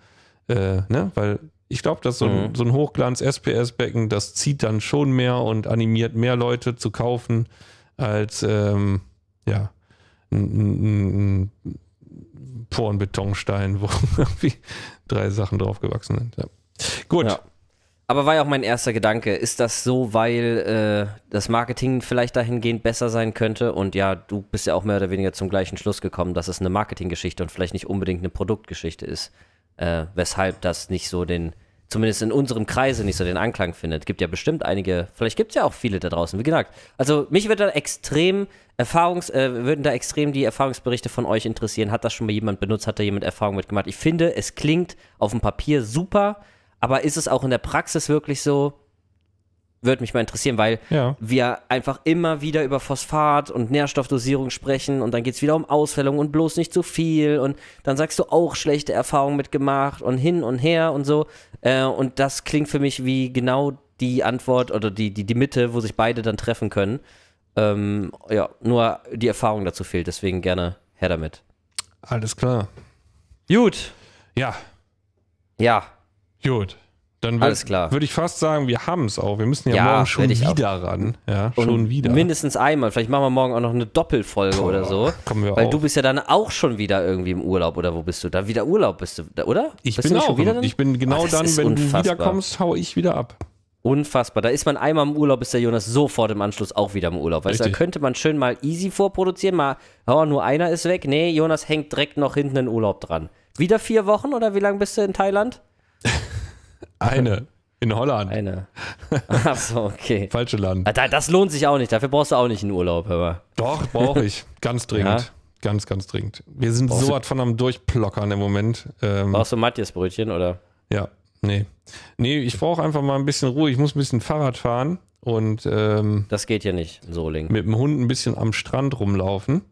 äh, ne, weil ich glaube, dass so ein, mhm. so ein Hochglanz-SPS-Becken, das zieht dann schon mehr und animiert mehr Leute zu kaufen als ähm, ja, ein, ein, ein wo (laughs) irgendwie drei Sachen draufgewachsen sind. Ja. Gut. Ja. Aber war ja auch mein erster Gedanke. Ist das so, weil äh, das Marketing vielleicht dahingehend besser sein könnte? Und ja, du bist ja auch mehr oder weniger zum gleichen Schluss gekommen, dass es eine Marketinggeschichte und vielleicht nicht unbedingt eine Produktgeschichte ist äh, weshalb das nicht so den, zumindest in unserem Kreise nicht so den Anklang findet. Gibt ja bestimmt einige, vielleicht gibt es ja auch viele da draußen, wie gesagt. Also mich würde da extrem Erfahrungs, äh, würden da extrem die Erfahrungsberichte von euch interessieren. Hat das schon mal jemand benutzt? Hat da jemand Erfahrung mitgemacht? Ich finde, es klingt auf dem Papier super, aber ist es auch in der Praxis wirklich so? würde mich mal interessieren, weil ja. wir einfach immer wieder über Phosphat und Nährstoffdosierung sprechen und dann geht es wieder um Ausfällung und bloß nicht zu viel und dann sagst du auch schlechte Erfahrungen mitgemacht und hin und her und so. Äh, und das klingt für mich wie genau die Antwort oder die, die, die Mitte, wo sich beide dann treffen können. Ähm, ja, nur die Erfahrung dazu fehlt, deswegen gerne her damit. Alles klar. Gut. Ja. Ja. Gut. Dann würde ich fast sagen, wir haben es auch. Wir müssen ja, ja morgen schon wieder auch. ran. Ja, Und schon wieder. Mindestens einmal. Vielleicht machen wir morgen auch noch eine Doppelfolge Boah, oder so. Kommen wir weil auf. du bist ja dann auch schon wieder irgendwie im Urlaub oder wo bist du? Da wieder Urlaub bist du, oder? Ich bist bin auch. Wieder ich bin genau oh, dann, wenn unfassbar. du wiederkommst, haue ich wieder ab. Unfassbar. Da ist man einmal im Urlaub, ist der Jonas sofort im Anschluss auch wieder im Urlaub. Weißt du, da könnte man schön mal easy vorproduzieren, mal, oh, nur einer ist weg. Nee, Jonas hängt direkt noch hinten in Urlaub dran. Wieder vier Wochen oder wie lange bist du in Thailand? (laughs) Eine. In Holland. Eine. Achso, okay. Falsche Land. Ah, das lohnt sich auch nicht. Dafür brauchst du auch nicht einen Urlaub, aber. Doch, brauche ich. Ganz (laughs) dringend. Ja? Ganz, ganz dringend. Wir sind brauchst so was von am Durchplockern im Moment. Ähm, brauchst du Matthias-Brötchen, oder? Ja, nee. Nee, ich brauche einfach mal ein bisschen Ruhe. Ich muss ein bisschen Fahrrad fahren und. Ähm, das geht ja nicht in Solingen. Mit dem Hund ein bisschen am Strand rumlaufen.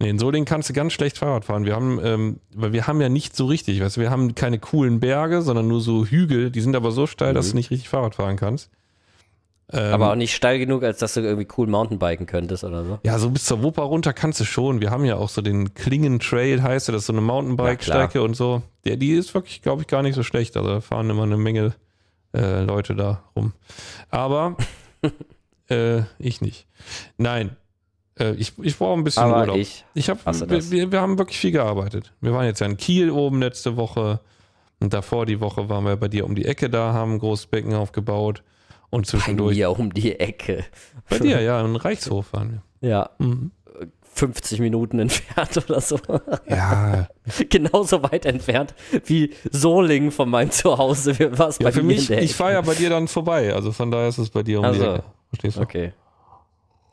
Nee, in Solingen kannst du ganz schlecht Fahrrad fahren. Wir haben, ähm, weil wir haben ja nicht so richtig, weißt, du, wir haben keine coolen Berge, sondern nur so Hügel, die sind aber so steil, mhm. dass du mhm. nicht richtig Fahrrad fahren kannst. Ähm, aber auch nicht steil genug, als dass du irgendwie cool Mountainbiken könntest oder so. Ja, so bis zur Wupper runter kannst du schon. Wir haben ja auch so den Klingen Trail, heißt das, so eine Mountainbike-Strecke und so. Der, die ist wirklich, glaube ich, gar nicht so schlecht. Also da fahren immer eine Menge äh, Leute da rum. Aber (laughs) äh, ich nicht. Nein, äh, ich, ich brauche ein bisschen Aber Urlaub. Ich, ich hab, wir, wir, wir, haben wirklich viel gearbeitet. Wir waren jetzt ja in Kiel oben letzte Woche und davor die Woche waren wir bei dir um die Ecke da, haben ein großes Becken aufgebaut und zwischendurch. Bei mir um die Ecke. Bei dir, ja, in Reichshof waren wir. Ja. Mhm. 50 Minuten entfernt oder so. Ja. (laughs) Genauso weit entfernt wie Solingen von meinem Zuhause. Was ja, für mich, ich fahre ja bei dir dann vorbei. Also von daher ist es bei dir um also, die Ecke. Verstehst du? Okay.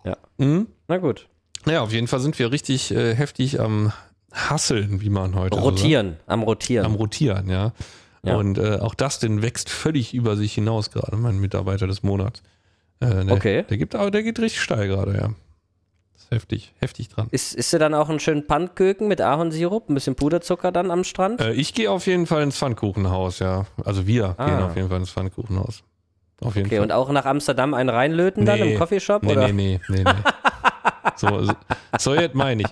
Ja. Mhm. Na gut. Naja, auf jeden Fall sind wir richtig äh, heftig am Hasseln, wie man heute Rotieren, also, am Rotieren. Am Rotieren, ja. ja. Und äh, auch das denn wächst völlig über sich hinaus gerade, mein Mitarbeiter des Monats. Äh, der, okay. Der, gibt, der geht richtig steil gerade, ja. Das ist heftig, heftig dran. Ist, ist dir dann auch einen schönen Pfannkuchen mit Ahornsirup, ein bisschen Puderzucker dann am Strand? Äh, ich gehe auf jeden Fall ins Pfannkuchenhaus, ja. Also wir ah. gehen auf jeden Fall ins Pfannkuchenhaus. Auf jeden okay, Fall. und auch nach Amsterdam einen reinlöten nee, dann im Coffeeshop? Nee, oder? nee, nee, nee, nee. (laughs) so, so, so jetzt meine ich.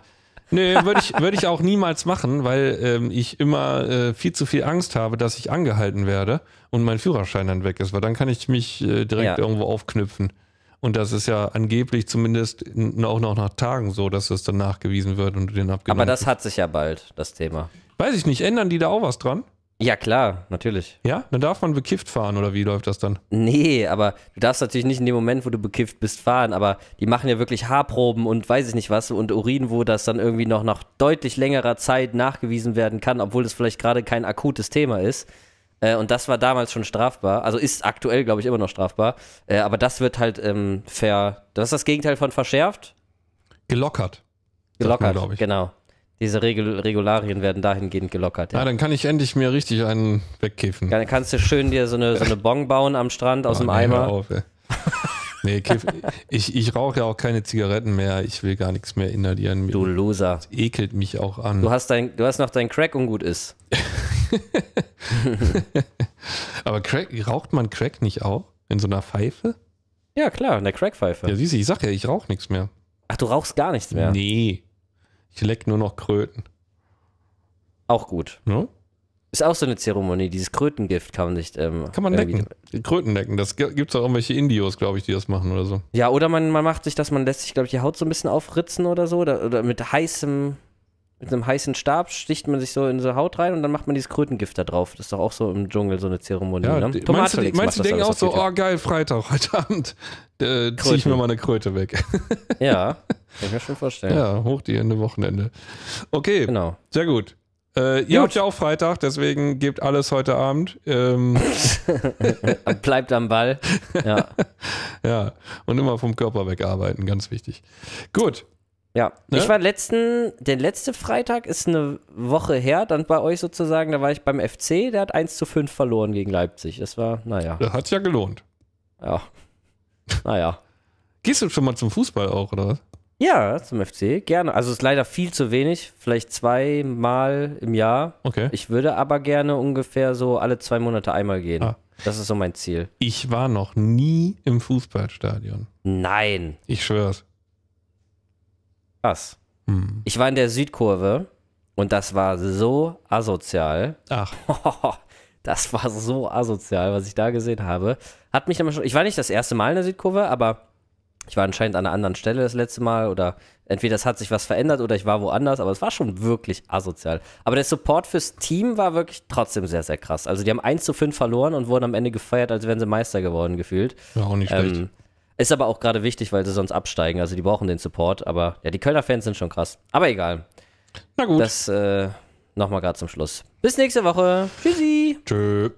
Nee, würde ich, würd ich auch niemals machen, weil ähm, ich immer äh, viel zu viel Angst habe, dass ich angehalten werde und mein Führerschein dann weg ist, weil dann kann ich mich äh, direkt ja. irgendwo aufknüpfen. Und das ist ja angeblich zumindest auch noch nach Tagen so, dass das dann nachgewiesen wird und du den abgenommen Aber das hat sich ja bald, das Thema. Weiß ich nicht, ändern die da auch was dran? Ja, klar, natürlich. Ja? Dann darf man bekifft fahren oder wie läuft das dann? Nee, aber du darfst natürlich nicht in dem Moment, wo du bekifft bist, fahren, aber die machen ja wirklich Haarproben und weiß ich nicht was und Urin, wo das dann irgendwie noch nach deutlich längerer Zeit nachgewiesen werden kann, obwohl das vielleicht gerade kein akutes Thema ist. Äh, und das war damals schon strafbar, also ist aktuell, glaube ich, immer noch strafbar. Äh, aber das wird halt ähm, ver. Das ist das Gegenteil von verschärft. Gelockert. Gelockert, glaube ich. Genau. Diese Regul Regularien werden dahingehend gelockert. Ja. Ah, dann kann ich endlich mir richtig einen wegkiffen. Dann kannst du schön dir so eine, so eine Bong bauen am Strand aus oh, dem nee, Eimer. Auf, nee, kiff. ich, ich rauche ja auch keine Zigaretten mehr. Ich will gar nichts mehr inhalieren. Du Loser. Das ekelt mich auch an. Du hast, dein, du hast noch dein Crack ungut ist. (laughs) Aber Crack, raucht man Crack nicht auch? In so einer Pfeife? Ja, klar, in der Crackpfeife. Ja, siehst du, ich sag ja, ich rauche nichts mehr. Ach, du rauchst gar nichts mehr? Nee. Ich leck nur noch Kröten. Auch gut. Ne? Ist auch so eine Zeremonie. Dieses Krötengift kann man nicht. Ähm, kann man lecken. Kröten lecken. Das gibt es auch irgendwelche Indios, glaube ich, die das machen oder so. Ja, oder man, man macht sich das, man lässt sich, glaube ich, die Haut so ein bisschen aufritzen oder so. Oder, oder mit heißem mit einem heißen Stab sticht man sich so in so Haut rein und dann macht man dieses Krötengift da drauf. Das ist doch auch so im Dschungel so eine Zeremonie. Ja, ne? Meinst du, meinst du denken auch so, oh geil, Freitag, (laughs) heute Abend äh, zieh ich mir mal eine Kröte weg. (laughs) ja, kann ich mir schon vorstellen. Ja, hoch die Ende Wochenende. Okay, genau. sehr gut. Äh, ihr gut. habt ja auch Freitag, deswegen gebt alles heute Abend. Ähm. (laughs) Bleibt am Ball. Ja. ja, und immer vom Körper wegarbeiten, ganz wichtig. Gut. Ja, ne? ich war letzten, der letzte Freitag ist eine Woche her, dann bei euch sozusagen, da war ich beim FC, der hat 1 zu 5 verloren gegen Leipzig. Das war, naja. Das hat ja gelohnt. Ja. Naja. Gehst du schon mal zum Fußball auch, oder was? Ja, zum FC, gerne. Also ist leider viel zu wenig, vielleicht zweimal im Jahr. Okay. Ich würde aber gerne ungefähr so alle zwei Monate einmal gehen. Ah. Das ist so mein Ziel. Ich war noch nie im Fußballstadion. Nein. Ich schwör's krass. Hm. Ich war in der Südkurve und das war so asozial. Ach. (laughs) das war so asozial, was ich da gesehen habe. Hat mich immer schon. Ich war nicht das erste Mal in der Südkurve, aber ich war anscheinend an einer anderen Stelle das letzte Mal oder entweder es hat sich was verändert oder ich war woanders, aber es war schon wirklich asozial. Aber der Support fürs Team war wirklich trotzdem sehr, sehr krass. Also die haben 1 zu 5 verloren und wurden am Ende gefeiert, als wären sie Meister geworden, gefühlt. War auch nicht ähm, schlecht. Ist aber auch gerade wichtig, weil sie sonst absteigen. Also die brauchen den Support. Aber ja, die Kölner Fans sind schon krass. Aber egal. Na gut. Das äh, nochmal gerade zum Schluss. Bis nächste Woche. Tschüssi. Tschö.